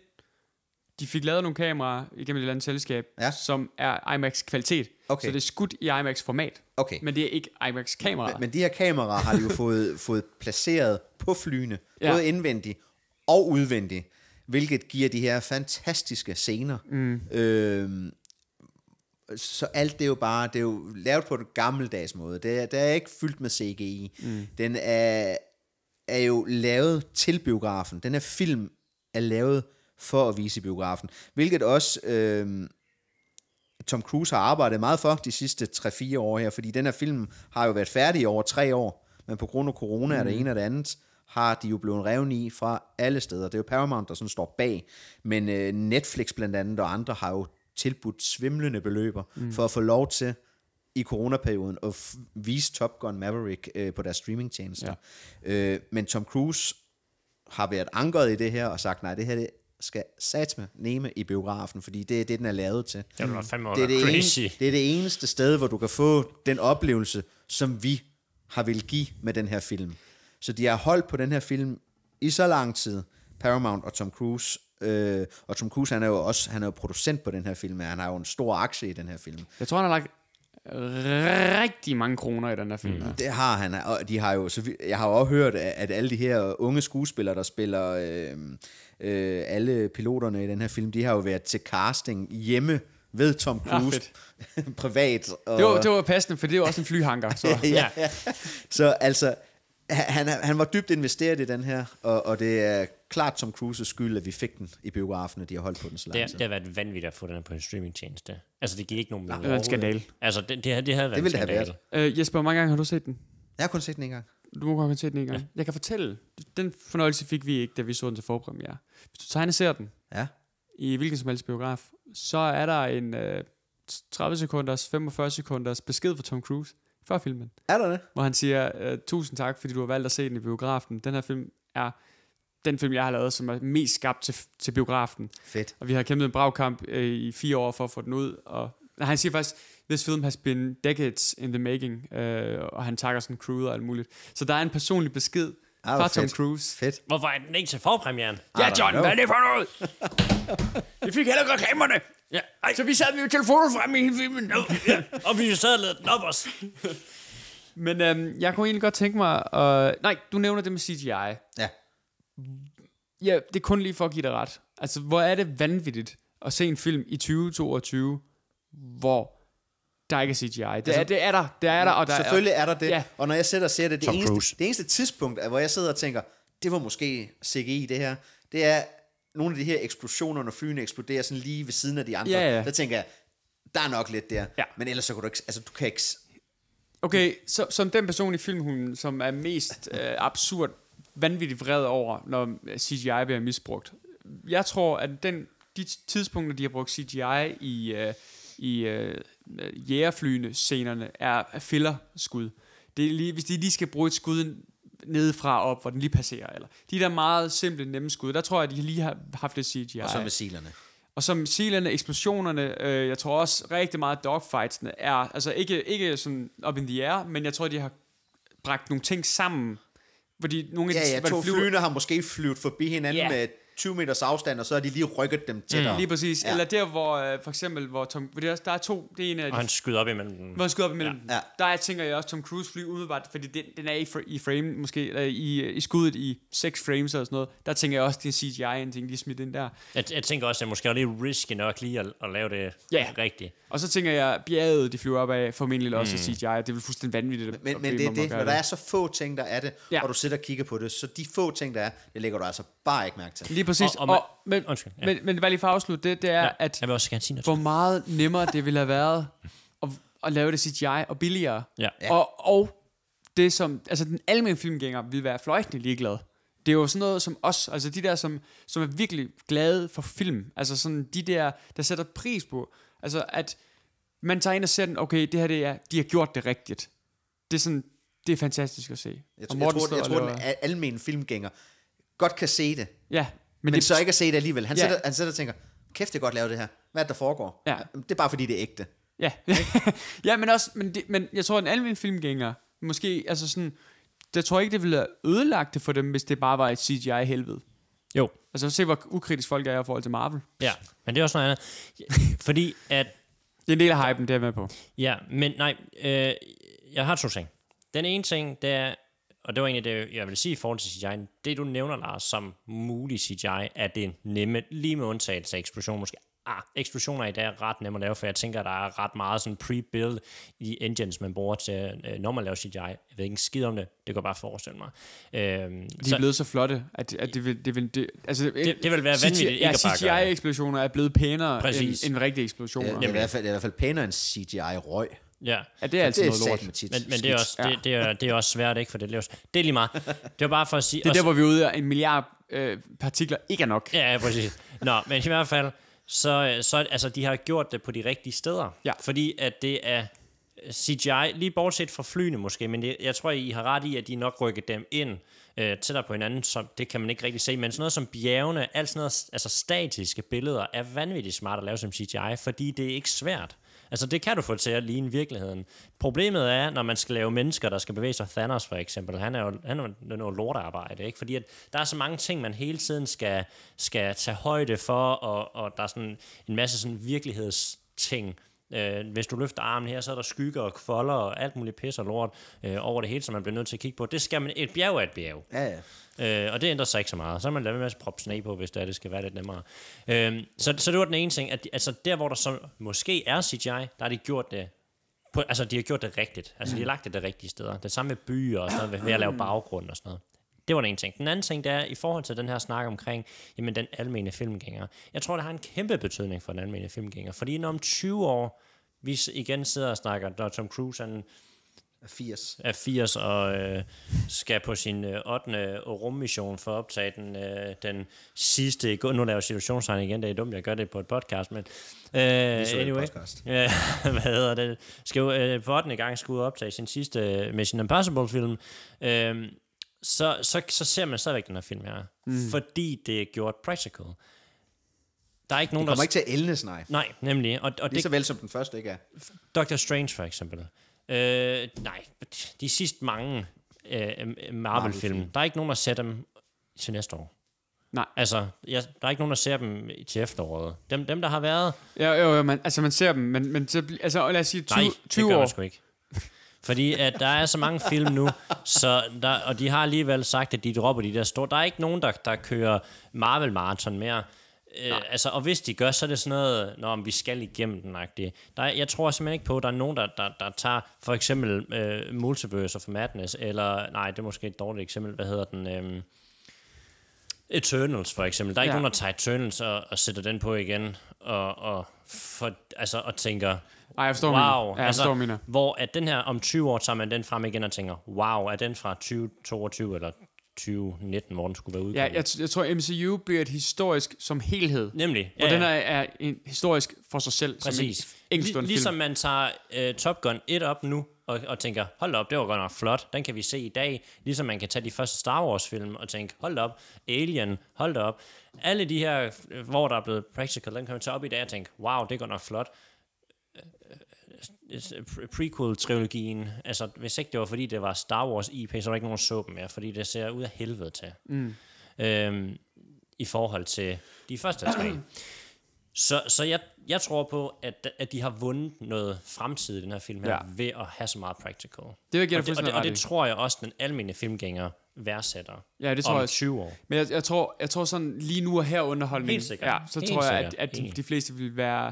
de fik lavet nogle kameraer igennem et eller andet selskab, ja. som er IMAX-kvalitet. Okay. Så det er skudt i IMAX-format. Okay. Men det er ikke imax kamera. Men, men de her kameraer har de jo fået, fået placeret på flyene, ja. både indvendigt og udvendigt hvilket giver de her fantastiske scener. Mm. Øh, så alt det er jo bare, det er jo lavet på den gammeldags måde. Det er, det er ikke fyldt med CGI. Mm. Den er, er jo lavet til biografen. Den her film er lavet for at vise biografen. Hvilket også øh, Tom Cruise har arbejdet meget for de sidste 3-4 år her, fordi den her film har jo været færdig over 3 år, men på grund af corona mm. er det mm. ene og det andet, har de jo blevet revne i fra alle steder. Det er jo Paramount, der sådan står bag, men øh, Netflix blandt andet og andre har jo tilbudt svimlende beløber mm. for at få lov til i coronaperioden at f- vise Top Gun Maverick øh, på deres streamingtjenester. Ja. Øh, men Tom Cruise har været ankret i det her og sagt, nej, det her det skal med neme i biografen, fordi det er det, den er lavet til. Det, mm. det, er det, crazy. En, det er det eneste sted, hvor du kan få den oplevelse, som vi har vil give med den her film. Så de har holdt på den her film i så lang tid, Paramount og Tom Cruise. Øh, og Tom Cruise, han er jo også han er jo producent på den her film, han har jo en stor aktie i den her film. Jeg tror, han har lagt rigtig mange kroner i den her film. Mm. Det har han, og de har jo, så jeg har jo også hørt, at alle de her unge skuespillere, der spiller øh, øh, alle piloterne i den her film, de har jo været til casting hjemme ved Tom ah, Cruise ah, privat. Og... Det, var, det var passende, for det er jo også en flyhanker. Så. ja, ja. så altså, han, han var dybt investeret i den her, og, og det er klart som Cruises skyld, at vi fik den i biografen, at de har holdt på den så lang tid. Det, har været vanvittigt at få den her på en streamingtjeneste. Altså, det gik ikke nogen mening. det var en skandal. Altså, det, det, her, det havde været det en skandal. Det have været. Øh, Jesper, hvor mange gange har du set den? Jeg har kun set den en gang. Du må kun set den en gang. Ja. Jeg kan fortælle, den fornøjelse fik vi ikke, da vi så den til forpremiere. Hvis du tegner ser den, ja. i hvilken som helst biograf, så er der en øh, 30 sekunders, 45 sekunders besked fra Tom Cruise, før filmen. Er der det? Hvor han siger, øh, tusind tak, fordi du har valgt at se den i biografen. Den her film er den film, jeg har lavet, som er mest skabt til, til biografen. Fedt. Og vi har kæmpet en bragkamp øh, i fire år for at få den ud. Og han siger faktisk, this film has been decades in the making. Øh, og han takker sådan crew og alt muligt. Så der er en personlig besked, Ah, fra Tom fedt. Cruise. Fedt. Hvorfor er den ikke til forpremieren? Ah, ja, John, hvad er det for noget? Vi fik heller reklamerne. Ja. Ej. Så vi sad med telefonen frem i hele filmen. Ja. og vi sad og lavede den op os. Men øhm, jeg kunne egentlig godt tænke mig... Øh, nej, du nævner det med CGI. Ja. Ja, det er kun lige for at give dig ret. Altså, hvor er det vanvittigt at se en film i 2022, hvor der ikke CGI. Det, altså, er, det er der, det er der, og der Selvfølgelig er, der det, ja. og når jeg sætter og ser det, det eneste, det eneste tidspunkt, hvor jeg sidder og tænker, det var måske CGI det her, det er nogle af de her eksplosioner, når flyene eksploderer sådan lige ved siden af de andre. Ja, ja. Der tænker jeg, der er nok lidt der, ja. men ellers så kan du ikke, altså du kan ikke... Okay, så, som den person i filmhunden, som er mest øh, absurd, vanvittigt vred over, når øh, CGI bliver misbrugt. Jeg tror, at den, de tidspunkter, de har brugt CGI i, øh, i øh, Øh, jægerflyene scenerne er, filler skud. Det er lige, hvis de lige skal bruge et skud fra op, hvor den lige passerer. Eller. De der meget simple, nemme skud, der tror jeg, de lige har haft lidt CGI. Og så med silerne. Og så med silerne, eksplosionerne, øh, jeg tror også rigtig meget dogfightsene er, altså ikke, ikke sådan op in the air, men jeg tror, de har bragt nogle ting sammen, fordi nogle af de, ja, ja, to flyver... flyene har måske flyvet forbi hinanden ja. med 20 meters afstand, og så har de lige rykket dem tættere. Mm. Lige præcis. Ja. Eller der, hvor øh, for eksempel, hvor Tom, der er to, det er en af de, Og han skyder op imellem dem. Hvor han skyder op imellem ja. dem. Ja. Der tænker jeg også, Tom Cruise fly umiddelbart, fordi den, den er i, fr- i frame måske, eller i, i skuddet i 6 frames eller sådan noget. Der tænker jeg også, det er CGI, en ting, de smidt ind der. Jeg, jeg tænker også, det er måske lige risky nok lige at, at lave det ja. rigtigt. Og så tænker jeg, bjerget, de flyver op af, formentlig også mm. CGI, det vil fuldstændig vanvittigt. Men, men, men det er det, når der er så få ting, der er det, ja. og du sidder og kigger på det, så de få ting, der er, det lægger du altså bare ikke mærke til. Lige præcis. Og, og, man, og, men, undskyld, ja. men, men bare lige for at afslutte det, det er, ja, at jeg vil også gerne sige noget, hvor meget nemmere det ville have været at, at lave det sit jeg og billigere. Ja. Og, og det som, altså den almindelige filmgænger ville være fløjtende ligeglad. Det er jo sådan noget som os, altså de der, som, som er virkelig glade for film. Altså sådan de der, der sætter pris på. Altså at man tager ind og ser den, okay, det her det er, de har gjort det rigtigt. Det er sådan, det er fantastisk at se. Jeg, tror, jeg tror, jeg tror den almen filmgænger godt kan se det. Ja, men, men det, så ikke at se det alligevel. Han, ja. sætter, han sætter og tænker, kæft, det er godt lavet det her. Hvad er det, der foregår? Ja. Det er bare fordi, det er ægte. Ja, ja men, også, men, det, men jeg tror, at en almindelig filmgænger, måske, altså sådan, der tror ikke, det ville have ødelagt det for dem, hvis det bare var et CGI-helvede. Jo. Altså se, hvor ukritisk folk er i forhold til Marvel. Ja, men det er også noget andet. Fordi at... Det er en del af hypen, det er med på. Ja, men nej, øh, jeg har to ting. Den ene ting, det er, og det var egentlig det, jeg vil sige i forhold til CGI. Det, du nævner, Lars, som mulig CGI, er det nemme, lige med undtagelse af eksplosion måske. Ah, eksplosioner i dag er ret nemme at lave, for jeg tænker, der er ret meget sådan pre-build i engines, man bruger til, øh, når man laver CGI. Jeg ved ikke en skid om det, det kan bare forestille mig. Øhm, de så, blevet så flotte, at, at det vil... Det vil det, altså, det, det vil være vanvittigt ikke ja, CGI-eksplosioner er blevet pænere end, end rigtige eksplosioner. det, er i hvert fald, det er i hvert fald pænere end CGI-røg. Ja. ja det er altid det er noget lort. Tit. Men, men det, er også, det, det, er, det er også svært, ikke? For det er, Det er lige meget. Det var bare for at sige... Det er der, hvor vi er ude af en milliard øh, partikler ikke er nok. Ja, ja, præcis. Nå, men i hvert fald, så, så altså, de har gjort det på de rigtige steder. Ja. Fordi at det er CGI, lige bortset fra flyene måske, men det, jeg tror, I har ret i, at de nok rykker dem ind øh, tættere på hinanden, så det kan man ikke rigtig se, men sådan noget som bjergene, alt sådan noget, altså statiske billeder, er vanvittigt smart at lave som CGI, fordi det er ikke svært. Altså, det kan du få til at ligne virkeligheden. Problemet er, når man skal lave mennesker, der skal bevæge sig. Thanos for eksempel, han er jo, han er noget lortearbejde, ikke? Fordi at der er så mange ting, man hele tiden skal, skal tage højde for, og, og der er sådan en masse sådan virkelighedsting, Øh, hvis du løfter armen her, så er der skygger og folder og alt muligt pis og lort øh, over det hele, som man bliver nødt til at kigge på. Det skal man, et bjerg er et bjerg. Ja, ja. Øh, og det ændrer sig ikke så meget. Så er man lavet med at proppe sne på, hvis det, er, det skal være lidt nemmere. Øh, så, så det var den ene ting, at altså, der hvor der så måske er CGI, der har de gjort det på, altså de har gjort det rigtigt. Altså de har lagt det de rigtige steder. Det samme med byer og sådan noget, ved, ved at lave baggrund og sådan noget. Det var den ene ting. Den anden ting, det er i forhold til den her snak omkring jamen, den almene filmgænger. Jeg tror, det har en kæmpe betydning for den almene filmgænger, fordi når om 20 år, vi igen sidder og snakker, når Tom Cruise han, er 80. Er 80 og øh, skal på sin øh, 8. rummission for at optage den, øh, den sidste... Nu laver jeg situationstegn igen, det er dumt, jeg gør det på et podcast, men... Øh, anyway, podcast. Øh, hvad hedder det? Skal jo, øh, for 8. gang skulle optage sin sidste Mission Impossible-film. Øh, så, så, så ser man stadigvæk den her film her. Mm. Fordi det er gjort practical. Der er ikke nogen, det kommer der... ikke til at elnes, nej. Nej, nemlig. Og, og Lige det, så vel som den første ikke er. Doctor Strange for eksempel. Øh, nej, de sidste mange øh, Marvel-film, Marvel der er ikke nogen, der ser dem til næste år. Nej. Altså, jeg, der er ikke nogen, der ser dem til efteråret. Dem, dem der har været... Ja, jo, jo, man, altså man ser dem, men, men så, altså, lad os sige, 20, nej, 20 år... Nej, det gør man sgu ikke. Fordi at der er så mange film nu, så der, og de har alligevel sagt, at de dropper de der store. Der er ikke nogen, der, der kører Marvel Marathon mere. Øh, altså, og hvis de gør, så er det sådan noget, når vi skal igennem den. Der Der, jeg tror simpelthen ikke på, at der er nogen, der, der, der tager for eksempel øh, Multiverse of Madness, eller, nej, det er måske et dårligt eksempel, hvad hedder den? Øh, Eternals for eksempel. Der er ikke ja. nogen, der tager Eternals og, og sætter den på igen, og, og, for, altså, og tænker, Nej, jeg forstår, wow. Ja, jeg altså, forstår mener. Hvor at den her, om 20 år tager man den frem igen og tænker, wow, er den fra 2022 eller 2019, hvor den skulle være udkommet? Ja, jeg, jeg tror, MCU bliver et historisk som helhed. Nemlig. og ja. den er, er en historisk for sig selv. Præcis. Som en Lig, ligesom film. man tager uh, Top Gun 1 op nu, og, og tænker, hold op, det var godt nok flot, den kan vi se i dag. Ligesom man kan tage de første Star Wars-film og tænke, hold op, Alien, hold op. Alle de her, øh, hvor der er blevet practical, den kan man tage op i dag og tænke, wow, det går nok flot prequel-trilogien, altså hvis ikke det var fordi, det var Star Wars IP, så var der ikke nogen dem mere, fordi det ser ud af helvede til. Mm. Øhm, I forhold til de første tre. Så, så jeg, jeg tror på, at, at de har vundet noget fremtid i den her film her, ja. ved at have så meget practical. Det vil jeg og, det, og, det, og det tror jeg også, den almindelige filmgænger værdsætter ja, det tror om jeg 20 år. Men jeg, jeg, tror, jeg tror sådan lige nu og her underholdning, Helt sikkert. Ja, så Helt tror jeg, at, at de, de fleste vil være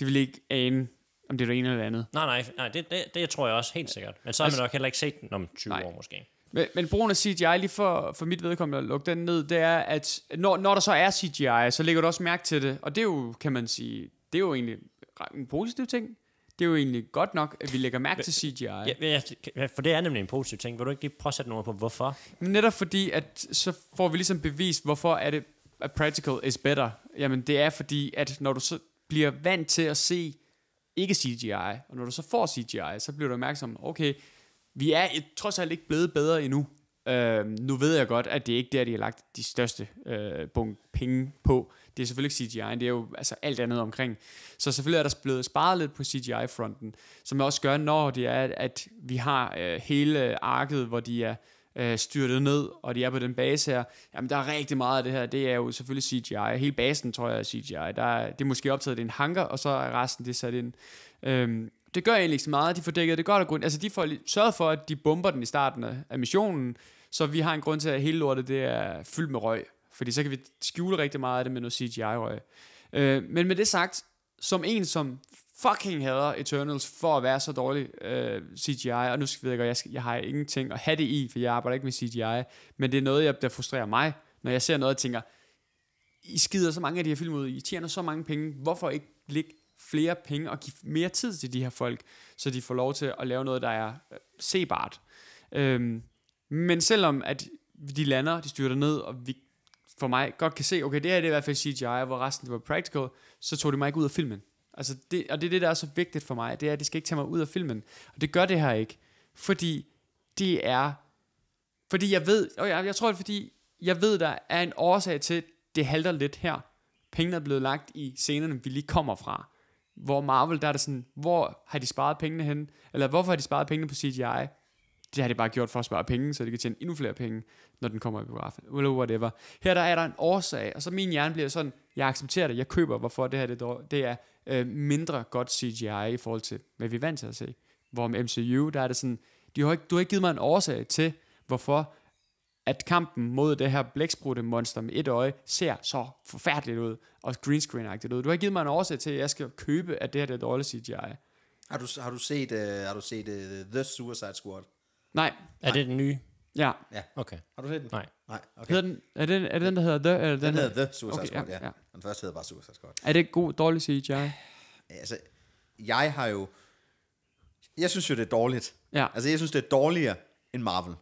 de vil ikke ane, om det er det ene eller andet. Nej, nej, nej det, det, det tror jeg også helt sikkert. Men så har altså, man nok heller ikke set den om 20 nej. år måske. Men, men brugen af CGI, lige for, for mit vedkommende at lukke den ned, det er, at når, når der så er CGI, så lægger du også mærke til det. Og det er jo, kan man sige, det er jo egentlig en positiv ting. Det er jo egentlig godt nok, at vi lægger mærke til CGI. Ja, ja, for det er nemlig en positiv ting. Vil du ikke lige prøve at sætte noget på, hvorfor? Netop fordi, at så får vi ligesom bevist, hvorfor er det, at practical is better. Jamen, det er fordi, at når du så, bliver vant til at se ikke CGI, og når du så får CGI, så bliver du opmærksom, okay, vi er et, trods alt ikke blevet bedre endnu. Øh, nu ved jeg godt, at det er ikke der, de har lagt de største øh, bunke penge på. Det er selvfølgelig ikke CGI, det er jo altså alt andet omkring. Så selvfølgelig er der blevet sparet lidt på CGI-fronten, som også gør, når det er, at vi har øh, hele arket, hvor de er øh, styrtet ned, og de er på den base her, jamen der er rigtig meget af det her, det er jo selvfølgelig CGI, hele basen tror jeg er CGI, der er, det er måske optaget, det en hanker, og så er resten det sat ind. Øhm, det gør egentlig ikke så meget, de får dækket det godt og grund. altså de får sørget for, at de bomber den i starten af missionen, så vi har en grund til, at hele lortet det er fyldt med røg, fordi så kan vi skjule rigtig meget af det med noget CGI-røg. Øh, men med det sagt, som en, som fucking hader Eternals for at være så dårlig øh, CGI, og nu skal jeg jeg, skal, jeg har ingenting at have det i, for jeg arbejder ikke med CGI, men det er noget, jeg, der frustrerer mig, når jeg ser noget og tænker, I skider så mange af de her film ud, I tjener så mange penge, hvorfor ikke lægge flere penge og give mere tid til de her folk, så de får lov til at lave noget, der er øh, sebart. Øhm, men selvom at de lander, de styrter ned, og vi for mig godt kan se, okay, det her det er i hvert fald CGI, hvor resten det var practical, så tog det mig ikke ud af filmen. Altså det, og det er det, der er så vigtigt for mig, det er, at det skal ikke tage mig ud af filmen. Og det gør det her ikke, fordi det er... Fordi jeg ved, og jeg, jeg tror, det er, fordi jeg ved, der er en årsag til, det halter lidt her. Pengene er blevet lagt i scenerne, vi lige kommer fra. Hvor Marvel, der er det sådan, hvor har de sparet pengene hen? Eller hvorfor har de sparet pengene på CGI? det har de bare gjort for at spare penge, så de kan tjene endnu flere penge, når den kommer i biografen, eller whatever. Her der er der en årsag, og så min hjerne bliver sådan, jeg accepterer det, jeg køber, hvorfor det her det, det er øh, mindre godt CGI i forhold til, hvad vi er vant til at se. Hvor med MCU, der er det sådan, de har ikke, du har ikke givet mig en årsag til, hvorfor at kampen mod det her blæksprutte monster med et øje ser så forfærdeligt ud, og greenscreen-agtigt ud. Du har givet mig en årsag til, at jeg skal købe, at det her det er dårligt CGI. Har du, har du set, uh, har du set uh, The Suicide Squad? Nej. Er det den nye? Ja. ja. Okay. Har du set den? Nej. Nej, okay. Hedder den, er, det, er det den, der hedder The? Eller den, den hedder The Suicide okay, Squad, ja, ja. ja. Den første hedder bare Suicide Squad. Er det god, dårlig CGI? Altså, jeg har jo... Jeg synes jo, det er dårligt. Ja. Altså, jeg synes, det er dårligere end Marvel.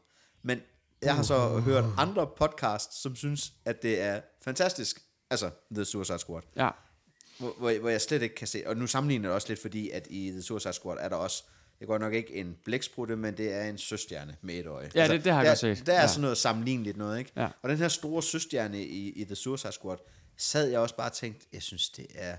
Men jeg har så uh. hørt andre podcasts, som synes, at det er fantastisk. Altså, The Suicide Squad. Ja. Hvor, hvor, hvor jeg slet ikke kan se... Og nu sammenligner det også lidt, fordi at i The Suicide Squad er der også det er godt nok ikke en blæksprutte, men det er en søstjerne med et øje. Ja, altså, det, det har jeg der, set. Der er ja. sådan noget sammenligneligt noget, ikke? Ja. Og den her store søstjerne i, i The Suicide Squad, sad jeg også bare og tænkte, jeg synes, det er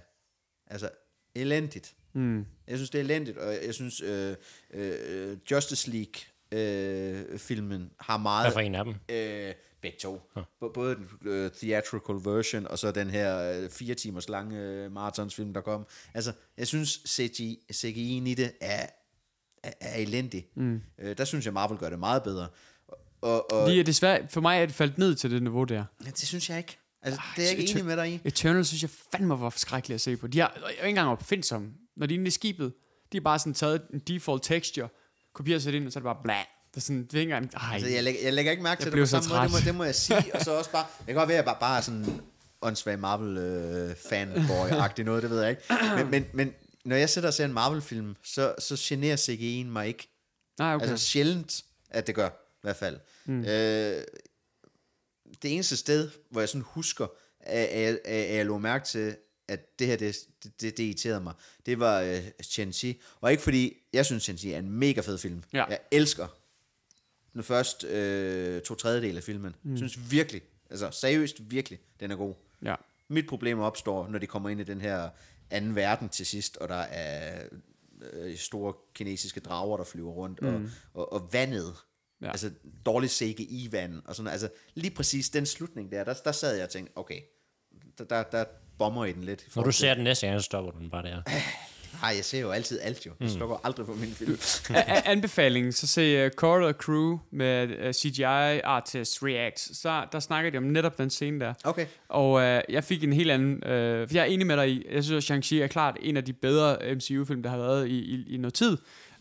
altså elendigt. Mm. Jeg synes, det er elendigt, og jeg synes, øh, øh, Justice League øh, filmen har meget... Hvad for en af dem? Øh, begge to. Huh. både den øh, theatrical version, og så den her øh, fire timers lange øh, maratonsfilm, der kom. Altså, jeg synes, CGI, i det er er, er elendig. Mm. Øh, der synes jeg, Marvel gør det meget bedre. Og, og, Lige desværre, for mig er det faldet ned til det niveau der. Ja, det synes jeg ikke. Altså, Arh, det er jeg ikke enig med dig i. Eternal synes jeg fandme var skrækkeligt at se på. De er jo ikke engang opfindsom. Når de er inde i skibet, de er bare sådan taget en default texture, kopieret sig ind, og så er det bare blæ. Det er sådan, det er ikke engang, Altså, jeg, lægger, jeg lægger ikke mærke til det på samme måde, det må, det må jeg sige. og så også bare, jeg kan godt være, at jeg bare, bare sådan åndssvagt Marvel fanboy øh, fanboy-agtig noget, det ved jeg ikke. Men, men, men når jeg sætter og ser en Marvel-film, så, så generer CGI'en mig ikke. Nej, okay. Altså sjældent, at det gør, i hvert fald. Mm. Øh, det eneste sted, hvor jeg sådan husker, at, at, at, at jeg lå mærke til, at det her, det, det, det irriterede mig, det var uh, Shang-Chi. Og ikke fordi, jeg synes, Shang-Chi er en mega fed film. Ja. Jeg elsker den første øh, to tredjedel af filmen. Mm. synes virkelig, altså seriøst virkelig, den er god. Ja. Mit problem opstår, når de kommer ind i den her anden verden til sidst, og der er øh, store kinesiske drager, der flyver rundt, mm. og, og, og vandet, ja. altså dårligt i vand og sådan altså lige præcis den slutning der, der, der sad jeg og tænkte, okay, der, der, der bomber i den lidt. Når du ser den næste gang, så stopper den bare der. Nej, jeg ser jo altid alt jo. Jeg slukker mm. aldrig på min film. Anbefaling, så se uh, Corridor Crew med uh, øh, CGI Artist React. Så der snakker de om netop den scene der. Okay. Og uh, jeg fik en helt anden... Uh, jeg er enig med dig i, jeg synes, at Shang-Chi er klart en af de bedre MCU-film, der har været i, i, i noget tid.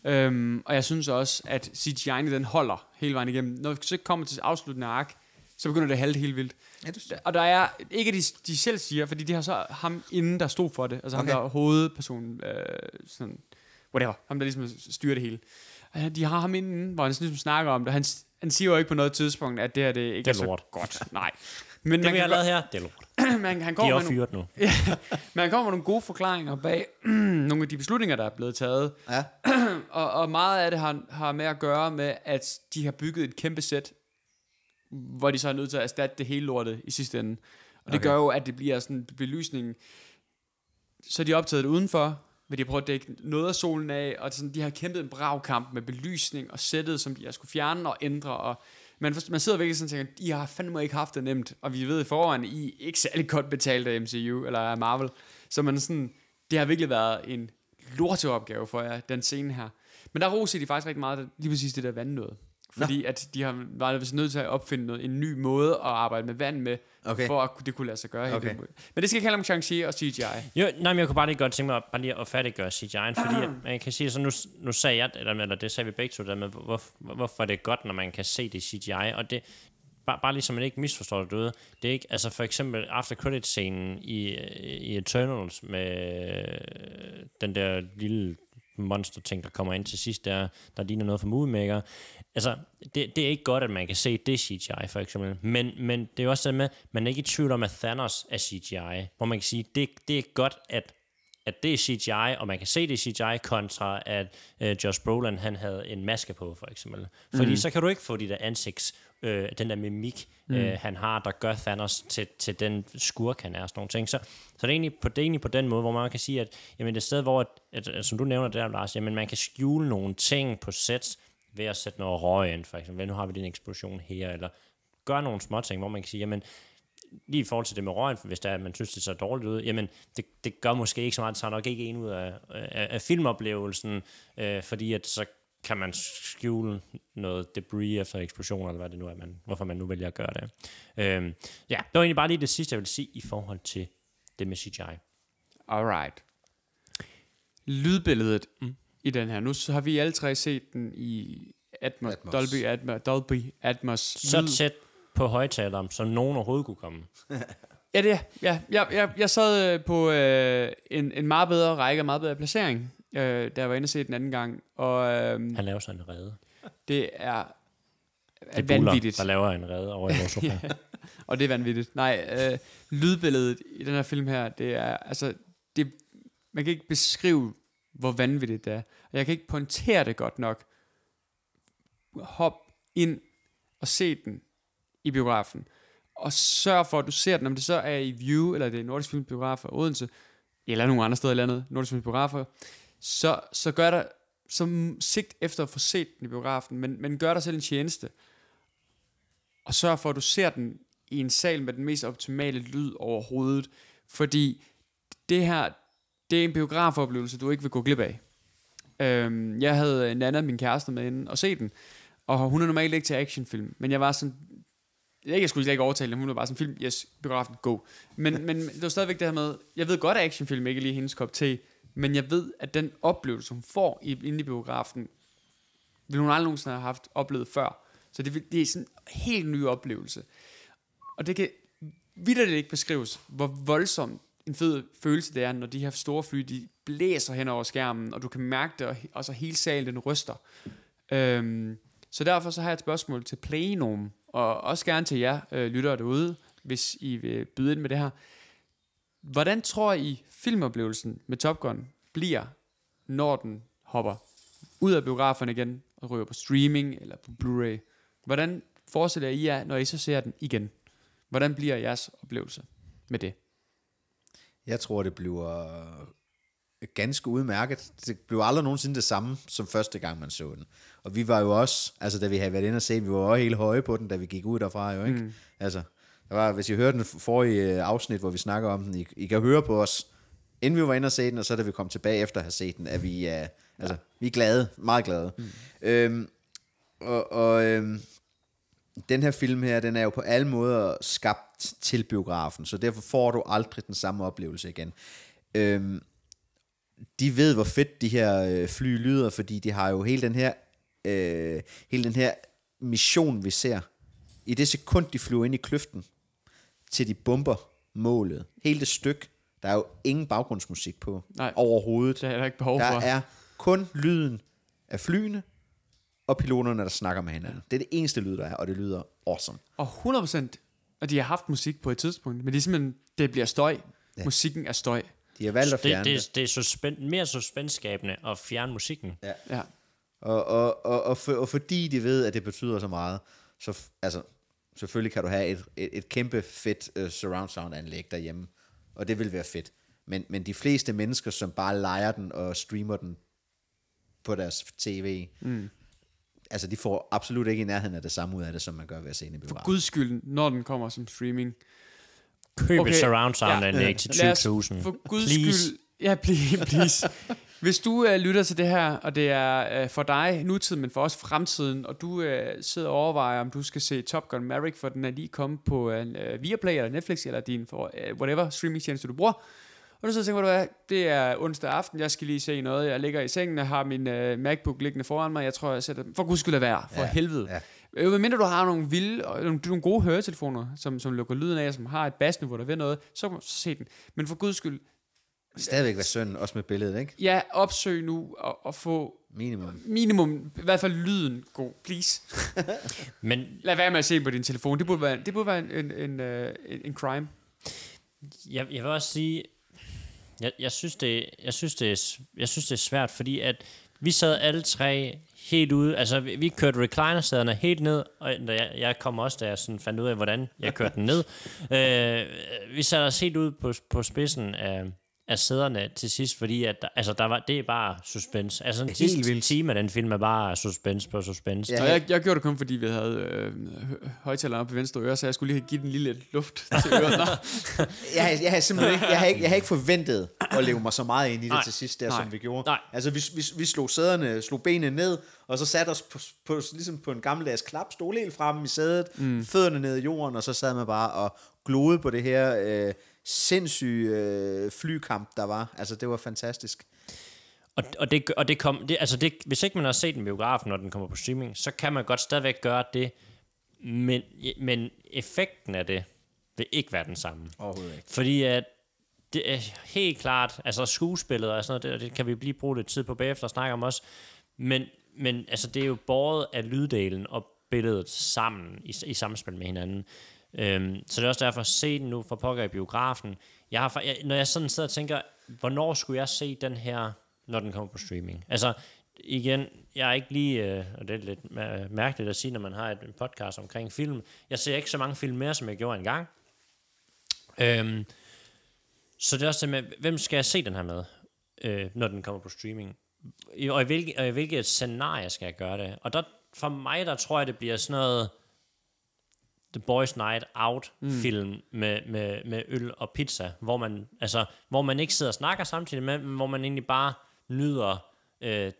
Um, og jeg synes også, at CGI'en den holder hele vejen igennem. Når vi så kommer til afsluttende ark, så begynder det at halte helt vildt. Ja, det og der er, ikke de, de selv siger, fordi de har så ham inden, der stod for det, altså okay. ham der er hovedpersonen, øh, sådan, whatever, ham der ligesom styrer det hele. Og de har ham inden, hvor han ligesom snakker om det, han, han siger jo ikke på noget tidspunkt, at det her det ikke det er, er så lort. godt. Nej. Men det man vi har lavet her, det er lort. man, han kommer de er fyret nu. ja, men han kommer med nogle gode forklaringer bag nogle af de beslutninger, der er blevet taget. Ja. og, og meget af det har, har med at gøre med, at de har bygget et kæmpe sæt hvor de så er nødt til at erstatte det hele lortet i sidste ende. Og okay. det gør jo, at det bliver sådan belysningen. Så er de optaget det udenfor, men de prøver at dække noget af solen af, og sådan, de har kæmpet en brav kamp med belysning og sættet, som de har skulle fjerne og ændre, og man, man sidder virkelig sådan og tænker, I har fandme ikke haft det nemt, og vi ved i forvejen, I er ikke særlig godt betalt af MCU eller af Marvel. Så man sådan, det har virkelig været en lorteopgave for jer, den scene her. Men der roser de faktisk rigtig meget, lige præcis det der vandnød. Fordi Nå. at de har været nødt til at opfinde noget, en ny måde at arbejde med vand med, okay. for at det kunne lade sig gøre. Okay. Men det skal jeg kalde om Shang-Chi og CGI. Jo, nej, men jeg kunne bare lige godt tænke mig bare lige at færdiggøre CGI'en, fordi at, ah. man kan sige, så nu, nu sagde jeg, eller, eller det sagde vi begge to, der med, hvor, hvorfor er det godt, når man kan se det CGI, og det, bare, bare ligesom man ikke misforstår det ved, det er ikke, altså for eksempel after credit scenen i, i Eternals med øh, den der lille monster ting, der kommer ind til sidst, der, der ligner noget fra Movie Maker altså, det, det er ikke godt, at man kan se det CGI, for eksempel. Men, men det er jo også det med, at man er ikke i tvivl om, at Thanos er CGI. Hvor man kan sige, det, det er godt, at at det er CGI, og man kan se det CGI, kontra at øh, Josh Brolin han havde en maske på, for eksempel. Fordi mm. så kan du ikke få de der ansigts, øh, den der mimik, mm. øh, mhm. han har, der gør Thanos til, til den skurk, han er, og sådan nogle ting. Så, så det, er egentlig på, det er egentlig på den måde, hvor man kan sige, at jamen, det sted, hvor, at, at, som du nævner der, Lars, jamen, man kan skjule nogle ting på sets, ved at sætte noget røg ind, for eksempel, nu har vi den eksplosion her, eller gør nogle små ting, hvor man kan sige, jamen, lige i forhold til det med røgen, hvis der, man synes, det ser dårligt ud, jamen, det, det gør måske ikke så meget, det tager nok ikke en ud af, af, af filmoplevelsen, øh, fordi at så kan man skjule noget debris efter eksplosioner, eller hvad det nu er, man, hvorfor man nu vælger at gøre det. Øh, ja, det var egentlig bare lige det sidste, jeg vil sige i forhold til det med CGI. Alright. Lydbilledet. Mm i den her. Nu har vi alle tre set den i Atmos, Atmos. Dolby, Atmos, Dolby Atmos. Så tæt på højtaleren, som nogen overhovedet kunne komme. ja, det er. Ja, jeg, jeg, jeg sad øh, på øh, en, en meget bedre række, meget bedre placering, øh, da jeg var inde og se den anden gang. Og, øh, Han laver sådan en redde. Det er det er buller, vanvittigt. der laver en redde over i vores sofa. ja, og det er vanvittigt. Nej, øh, lydbilledet i den her film her, det er, altså, det, man kan ikke beskrive, hvor vanvittigt det er. Og jeg kan ikke pointere det godt nok. Hop ind og se den i biografen. Og sørg for, at du ser den, om det så er i View, eller det er Nordisk Film Biograf Biografer Odense, eller nogle andre steder i landet, Nordisk Film Biografer, så, så gør der som sigt efter at få set den i biografen, men, men gør dig selv en tjeneste. Og sørg for, at du ser den i en sal med den mest optimale lyd overhovedet, fordi det her, det er en biografoplevelse, du ikke vil gå glip af. Øhm, jeg havde øh, Nana, min kæreste, med inden og se den, og hun er normalt ikke til actionfilm, men jeg var sådan, ikke, jeg skulle slet ikke overtale hende, hun var bare sådan, film, yes, biografen, go. Men, men det var stadigvæk det her med, jeg ved godt, at actionfilm ikke er lige hendes kop te, men jeg ved, at den oplevelse, hun får i, inde i biografen, vil hun aldrig nogensinde have haft oplevet før. Så det, det er sådan en helt ny oplevelse. Og det kan vidderligt ikke beskrives, hvor voldsomt en fed følelse det er, når de her store fly, de blæser hen over skærmen, og du kan mærke det, og, så hele salen den ryster. Øhm, så derfor så har jeg et spørgsmål til Plenum, og også gerne til jer øh, lyttere derude, hvis I vil byde ind med det her. Hvordan tror I filmoplevelsen med Top Gun bliver, når den hopper ud af biograferne igen og ryger på streaming eller på Blu-ray? Hvordan forestiller I jer, når I så ser den igen? Hvordan bliver jeres oplevelse med det? Jeg tror, det bliver ganske udmærket. Det blev aldrig nogensinde det samme, som første gang man så den. Og vi var jo også, altså da vi havde været inde og se, vi var også helt høje på den, da vi gik ud derfra jo, ikke? Mm. Altså, der var, hvis I hørte den forrige øh, afsnit, hvor vi snakker om den, I, I kan høre på os, inden vi var inde og se den, og så da vi kom tilbage efter at have set den, at vi, uh, altså, ja. vi er glade, meget glade. Mm. Øhm, og, og øhm, den her film her, den er jo på alle måder skabt til biografen, så derfor får du aldrig den samme oplevelse igen. Øhm, de ved, hvor fedt de her øh, fly lyder, fordi de har jo hele den her, øh, hele den her mission, vi ser. I det sekund, de flyver ind i kløften, til de bomber målet. Hele det stykke, der er jo ingen baggrundsmusik på Nej, overhovedet. Det er der ikke behov der for. Der er kun lyden af flyene, og piloterne, der snakker med hinanden. Det er det eneste lyd, der er, og det lyder awesome. Og 100%, og de har haft musik på et tidspunkt, men det er simpelthen, det bliver støj. Ja. Musikken er støj. De har valgt at fjerne det. Det, det, er suspen, mere suspensskabende at fjerne musikken. Ja. ja. Og, og, og, og, for, og fordi de ved, at det betyder så meget, så altså, selvfølgelig kan du have et, et, et kæmpe fedt uh, surround sound anlæg derhjemme, og det vil være fedt. Men, men de fleste mennesker, som bare leger den og streamer den på deres tv, mm altså de får absolut ikke i nærheden af det samme ud af det, som man gør ved at se en i biografen. For guds skyld, når den kommer som streaming. Køb okay. et surround sound ja. anlæg til 20.000. For guds please. skyld, ja, please, please. Hvis du øh, lytter til det her, og det er øh, for dig nutiden, men for os fremtiden, og du øh, sidder og overvejer, om du skal se Top Gun Maverick, for den er lige kommet på øh, Viaplay eller Netflix, eller din for, øh, whatever streamingtjeneste, du bruger, og så tænker du, hvad, det er onsdag aften, jeg skal lige se noget. Jeg ligger i sengen og har min uh, MacBook liggende foran mig. Jeg tror, jeg sætter den. For guds skyld at være, for ja, helvede. Ja. Øh, mindre du har nogle vilde, nogle, nogle gode høretelefoner, som, som lukker lyden af, som har et basniveau, der ved noget, så kan du se den. Men for guds skyld... Stadigvæk være søn, også med billedet, ikke? Ja, opsøg nu og, og få... Minimum. Minimum, i hvert fald lyden god, please. Men... Lad være med at se på din telefon. Det burde være, det burde være en, en, en, øh, en crime. Jeg, jeg vil også sige, jeg, jeg, synes, det, jeg, synes, det jeg synes, det er svært, fordi at vi sad alle tre helt ude. Altså, vi, vi kørte reclinersæderne helt ned, og jeg, jeg kom også, da jeg sådan fandt ud af, hvordan jeg kørte den ned. Øh, vi sad os helt ude på, på spidsen af, af sæderne til sidst, fordi at, altså, der var, det er bare suspense. Altså, en sidste vildt. time af den film er bare suspense på suspense. Ja. Og jeg, jeg gjorde det kun, fordi vi havde øh, højtalerne på venstre øre, så jeg skulle lige give den lige lidt luft til ørerne. jeg, jeg, havde simpelthen ikke, jeg, havde ikke, jeg havde ikke forventet at leve mig så meget ind i det Nej. til sidst, der Nej. som vi gjorde. Nej. Altså, vi, vi, vi slog sæderne, slog benene ned, og så satte os på, på, ligesom på en gammeldags klap, stod helt fremme i sædet, mm. fødderne ned i jorden, og så sad man bare og gloede på det her... Øh, sindssyge øh, flykamp, der var. Altså, det var fantastisk. Og, og, det, og det kom, det, altså det, hvis ikke man har set den biografen, når den kommer på streaming, så kan man godt stadigvæk gøre det, men, men effekten af det vil ikke være den samme. Overhovedet ikke. Fordi at det er helt klart, altså skuespillet og sådan noget, det, det kan vi lige bruge lidt tid på bagefter og snakke om også, men, men altså, det er jo båret af lyddelen og billedet sammen i, i samspil med hinanden. Øhm, så det er også derfor, at se den nu for pokker i biografen. Jeg har, jeg, når jeg sådan sidder og tænker, hvornår skulle jeg se den her, når den kommer på streaming? Altså, igen, jeg er ikke lige, øh, og det er lidt mærkeligt at sige, når man har et, en podcast omkring film, jeg ser ikke så mange film mere, som jeg gjorde engang. Øhm, så det er også det med, hvem skal jeg se den her med, øh, når den kommer på streaming? Og i, hvilke, og i hvilket scenarie skal jeg gøre det? Og der, for mig, der tror jeg, det bliver sådan noget The Boys Night Out-film mm. med, med, med øl og pizza, hvor man, altså, hvor man ikke sidder og snakker samtidig, med, men hvor man egentlig bare nyder øh,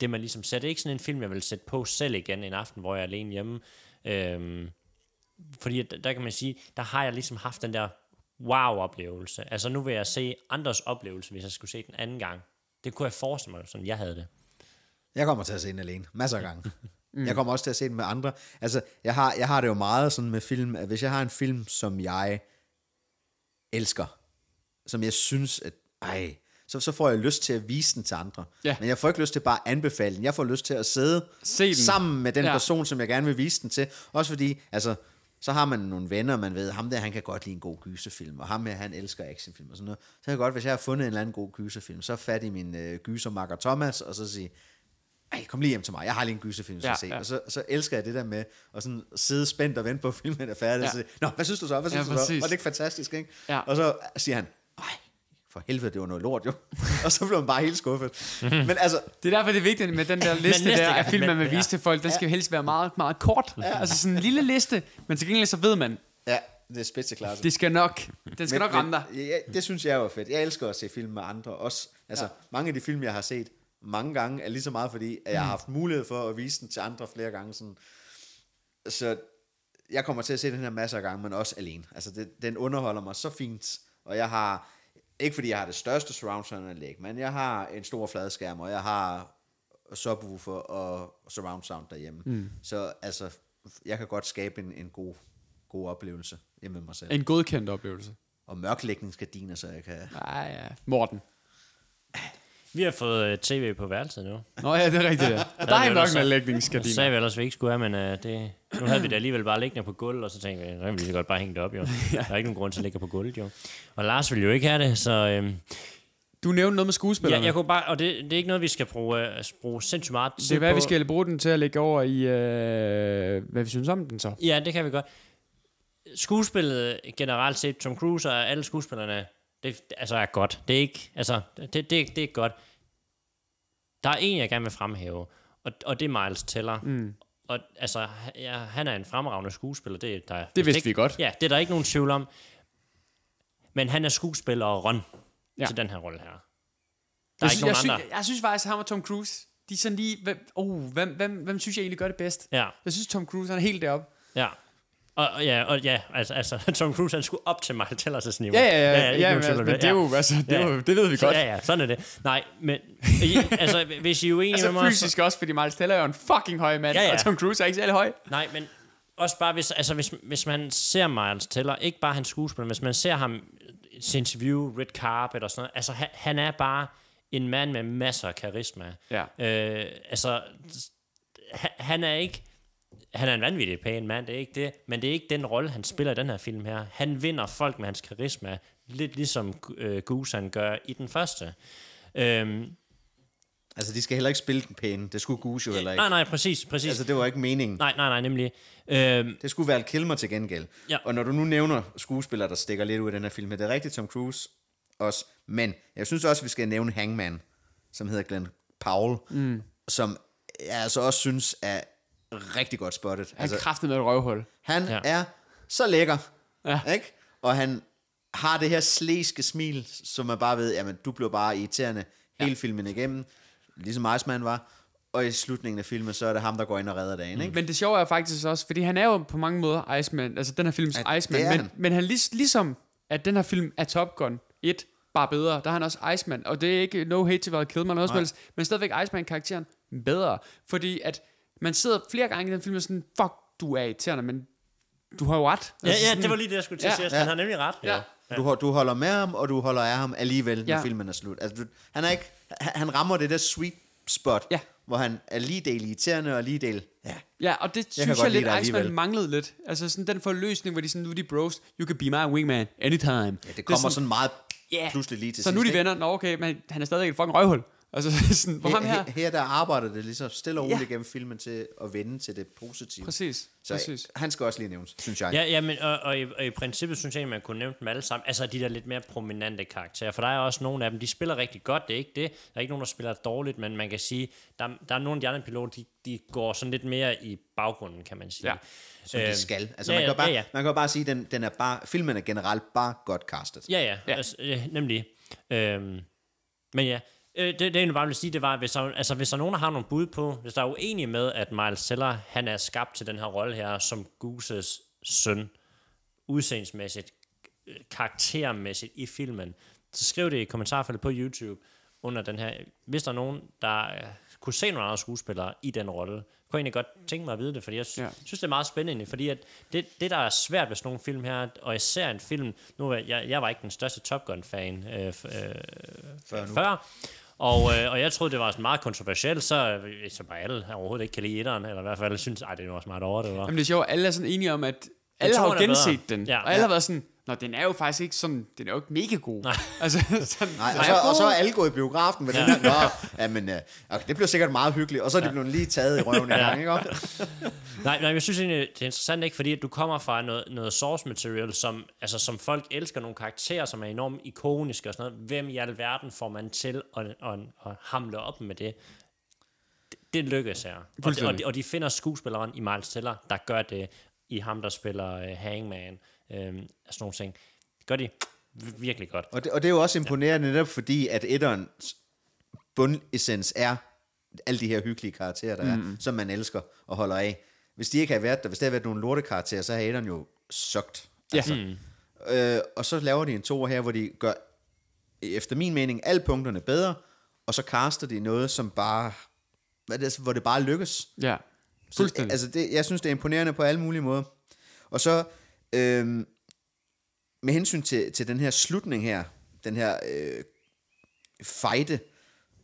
det, man ligesom sætter. Ikke sådan en film, jeg vil sætte på selv igen en aften, hvor jeg er alene hjemme. Øh, fordi der, der kan man sige, der har jeg ligesom haft den der wow-oplevelse. Altså nu vil jeg se andres oplevelse, hvis jeg skulle se den anden gang. Det kunne jeg forestille mig, sådan jeg havde det. Jeg kommer til at se den alene, masser af gange. Mm. Jeg kommer også til at se den med andre. Altså, jeg har, jeg har det jo meget sådan med film, at hvis jeg har en film, som jeg elsker, som jeg synes, at ej, så, så får jeg lyst til at vise den til andre. Ja. Men jeg får ikke lyst til bare at anbefale den. Jeg får lyst til at sidde Se den. sammen med den ja. person, som jeg gerne vil vise den til. Også fordi, altså, så har man nogle venner, man ved, ham der, han kan godt lide en god gyserfilm, og ham her, han elsker actionfilm og sådan noget. Så kan jeg godt, hvis jeg har fundet en eller anden god gyserfilm, så fat i min øh, gysermakker Thomas, og så sige, ej, kom lige hjem til mig, jeg har lige en gyserfilm, som skal ja, se. Ja. Og så, så elsker jeg det der med at sådan sidde spændt og vente på, at filmen er færdig. Ja. Så, Nå, hvad synes du så? Hvad synes ja, du så? Var det ikke fantastisk, ikke? Ja. Og så siger han, ej, for helvede, det var noget lort jo. og så blev man bare helt skuffet. men altså, det er derfor, det er vigtigt med den der liste der af film, man vil vise ja. til folk. Den skal ja. helst være meget, meget kort. Ja. Altså sådan en lille liste, men til gengæld så ved man, ja. Det er spidseklasse. Det skal nok. Den skal men, nok ramme dig. ja, det synes jeg var fedt. Jeg elsker at se film med andre også. Altså, ja. mange af de film, jeg har set, mange gange, er lige så meget fordi, at jeg har mm. haft mulighed for at vise den til andre flere gange. Sådan. Så jeg kommer til at se den her masser af gange, men også alene. Altså, det, den underholder mig så fint, og jeg har, ikke fordi jeg har det største surround sound anlæg, men jeg har en stor fladskærm, og jeg har subwoofer og surround sound derhjemme. Mm. Så altså, jeg kan godt skabe en, en god, god oplevelse hjemme med mig selv. En godkendt oplevelse. Og mørklægningsgardiner, så jeg kan... Nej, ja. Morten. Vi har fået uh, tv på værelset nu. Nå ja, det er rigtigt. Ja. Der, der er nok med lægningsgardiner. Det sagde vi ellers, vi ikke skulle have, men uh, det, nu havde vi det alligevel bare liggende på gulvet, og så tænkte vi, at vi så godt bare hænge det op, jo. ja. Der er ikke nogen grund til at ligge på gulvet, jo. Og Lars ville jo ikke have det, så... Øhm, um, du nævnte noget med skuespillerne. Ja, jeg kunne bare, og det, det er ikke noget, vi skal bruge, uh, bruge sindssygt meget tid Det er, hvad på. vi skal bruge den til at lægge over i, uh, hvad vi synes om den så. Ja, det kan vi godt. Skuespillet generelt set, Tom Cruise og alle skuespillerne det altså, er godt. Det er ikke, altså, det, det, det er godt. Der er en, jeg gerne vil fremhæve, og, og det er Miles Teller. Mm. Og altså, ja, han er en fremragende skuespiller. Det, der, det vidste ikke, vi godt. Ja, det er der ikke nogen tvivl om. Men han er skuespiller og røn ja. til den her rolle her. Der jeg er synes, ikke nogen jeg andre. Synes, jeg, synes faktisk, at ham og Tom Cruise, de er sådan lige, hvem, oh, hvem, hvem, hvem synes jeg egentlig gør det bedst? Ja. Jeg synes, Tom Cruise han er helt deroppe. Ja. Og, og, ja, og ja, altså, altså Tom Cruise, han skulle op til Michael Tellers niveau. Ja, ja, ja, ja, ja, ja men, men det er jo, altså, det, ja. jo, det ved vi godt. Ja, ja, sådan er det. Nej, men I, altså, hvis I er uenige altså, med mig... Altså fysisk også, fordi Miles Teller er jo en fucking høj mand, ja, ja. og Tom Cruise er ikke særlig høj. Nej, men også bare, hvis, altså, hvis, hvis man ser Miles Teller, ikke bare hans skuespil, men hvis man ser ham i interview, Red Carpet og sådan noget, altså han, han er bare en mand med masser af karisma. Ja. Øh, altså, han er ikke han er en vanvittig pæn mand, det er ikke det, men det er ikke den rolle, han spiller i den her film her. Han vinder folk med hans karisma, lidt ligesom øh, Goose han gør i den første. Øhm, Altså, de skal heller ikke spille den pæne. Det skulle Goose jo heller ikke. Nej, nej, præcis, præcis. Altså, det var ikke meningen. Nej, nej, nej, nemlig. Øhm, det skulle være Kilmer til gengæld. Ja. Og når du nu nævner skuespillere, der stikker lidt ud af den her film, det er rigtigt Tom Cruise også. Men jeg synes også, vi skal nævne Hangman, som hedder Glenn Powell, mm. som jeg altså også synes er rigtig godt spottet. Han altså, kræftet med et røvhul. Han ja. er så lækker, ja. ikke? Og han har det her sleske smil, som man bare ved, jamen, du blev bare irriterende hele ja. filmen igennem, ligesom Iceman var. Og i slutningen af filmen, så er det ham, der går ind og redder dagen. Mm. Ikke? Men det sjove er faktisk også, fordi han er jo på mange måder Iceman, altså den her films ja, Iceman, men han. men han lig, ligesom, at den her film er Top Gun 1, bare bedre, der er han også Iceman, og det er ikke no hate til hvad Kilmer også noget men stadigvæk Iceman-karakteren bedre, fordi at man sidder flere gange i den film og sådan, fuck, du er irriterende, men du har jo ret. Altså, ja, ja, sådan, det var lige det, jeg skulle til at ja, sige. Han har nemlig ret. Ja. Ja. Du, du holder med ham, og du holder af ham alligevel, når ja. filmen er slut. Altså, du, han, er ikke, han rammer det der sweet spot, ja. hvor han er lige del irriterende og lige del... Ja, ja og det jeg synes jeg lidt, Iceman manglede lidt. Altså sådan den forløsning, hvor de sådan, nu er de bros, you can be my wingman anytime. Ja, det kommer det sådan, sådan meget yeah. pludselig lige til Så sidst, nu er de venner, nå okay, men han er stadig et fucking røvhul. Altså sådan, hvor her, her, her der arbejder det ligesom stille og roligt ja. gennem filmen til at vende til det positive. Præcis. Så præcis. han skal også lige nævnes, synes jeg. Ja, ja men, og, og, i, og, i, princippet synes jeg, at man kunne nævne dem alle sammen. Altså de der lidt mere prominente karakterer. For der er også nogle af dem, de spiller rigtig godt, det er ikke det. Der er ikke nogen, der spiller dårligt, men man kan sige, der, der er nogle af de andre piloter, de, de går sådan lidt mere i baggrunden, kan man sige. Ja. Som øh, de øhm, skal. Altså, ja, man, kan ja, bare, ja, ja. man kan bare sige, at den, den er bare, filmen er generelt bare godt castet. Ja, ja, ja. Altså, ja nemlig. Øhm, men ja, Øh, det, det, jeg bare vil sige, det var, hvis der, altså, hvis der er nogen, der har nogle bud på, hvis der er uenige med, at Miles Seller, han er skabt til den her rolle her, som Gooses søn, udseendsmæssigt, øh, karaktermæssigt i filmen, så skriv det i kommentarfeltet på YouTube under den her. Hvis der er nogen, der øh, kunne se nogle andre skuespillere i den rolle, kunne egentlig godt tænke mig at vide det, fordi jeg ja. synes, det er meget spændende, fordi at det, det, der er svært ved sådan nogle film her, og især en film, nu jeg, jeg var ikke den største Top Gun-fan øh, øh, før, nu. før og, øh, og jeg troede, det var sådan meget kontroversielt, så øh, som bare alle overhovedet ikke kan lide etteren, eller i hvert fald synes, at det var også meget over, det var. Jamen det er sjovt, alle er sådan enige om, at alle har jo genset den, ja. og alle ja. har været sådan, Nå, den er jo faktisk ikke sådan, den er jo ikke mega god. Nej. Altså, sådan, Nej, og, så, og så er alle gået i biografen med ja. den der, ja, men, øh, okay, det bliver sikkert meget hyggeligt, og så er de ja. blevet lige taget i røven en ja. gang, ikke også? nej, men jeg synes egentlig, det er interessant, ikke? fordi at du kommer fra noget, noget source material, som, altså, som folk elsker, nogle karakterer, som er enormt ikoniske og sådan noget. Hvem i alverden får man til at, at, at, at hamle op med det? Det, det lykkes her. Og, og, de, og de finder skuespilleren i Miles Teller, der gør det i ham, der spiller uh, Hangman øh, sådan nogle ting. Det gør de virkelig godt. Og det, og det er jo også imponerende ja. netop fordi, at etterens bundessens er alle de her hyggelige karakterer, der mm. er, som man elsker og holder af. Hvis de ikke havde været der, hvis der havde været nogle lorte karakterer, så havde etteren jo sugt. Altså. Ja. Mm. Øh, og så laver de en to her, hvor de gør, efter min mening, alle punkterne bedre, og så kaster de noget, som bare, hvad det, hvor det bare lykkes. Ja, så, altså det, jeg synes, det er imponerende på alle mulige måder. Og så Øhm, med hensyn til, til den her slutning her, den her øh, fejde,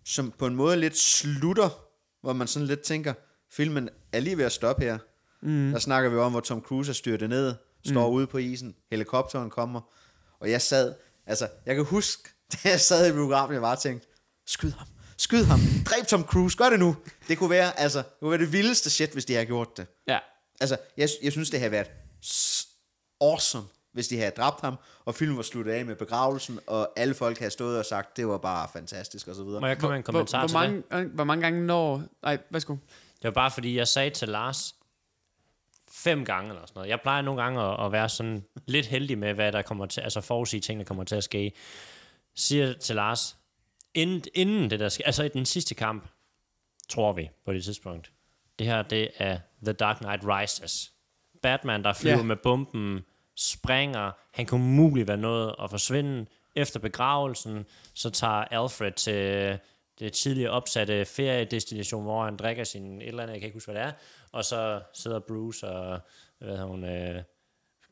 som på en måde lidt slutter, hvor man sådan lidt tænker, filmen er lige ved at stoppe her. Mm. Der snakker vi om, hvor Tom Cruise er styrtet ned, står mm. ude på isen, helikopteren kommer, og jeg sad, altså, jeg kan huske, da jeg sad i biografen, jeg bare tænkte, skyd ham, skyd ham, dræb Tom Cruise, gør det nu. Det kunne være, altså, det kunne være det vildeste shit, hvis de havde gjort det. Ja. Altså, jeg, jeg synes, det havde været awesome, hvis de havde dræbt ham, og filmen var sluttet af med begravelsen, og alle folk havde stået og sagt, det var bare fantastisk, og så videre. Må jeg komme med en kommentar hvor, hvor, til mange, det? Øh, hvor mange gange når... Nej, værsgo. Det var bare, fordi jeg sagde til Lars, fem gange eller sådan noget. Jeg plejer nogle gange at, at være sådan lidt heldig med, hvad der kommer til, altså forudsige ting, der kommer til at ske. Siger til Lars, inden, inden det der sker, altså i den sidste kamp, tror vi på det tidspunkt. Det her, det er The Dark Knight Rises. Batman, der flyver yeah. med bomben springer. Han kunne muligt være noget at forsvinde. Efter begravelsen, så tager Alfred til øh, det tidligere opsatte feriedestination, hvor han drikker sin et eller andet, jeg kan ikke huske, hvad det er. Og så sidder Bruce og, hvad hedder hun, uh,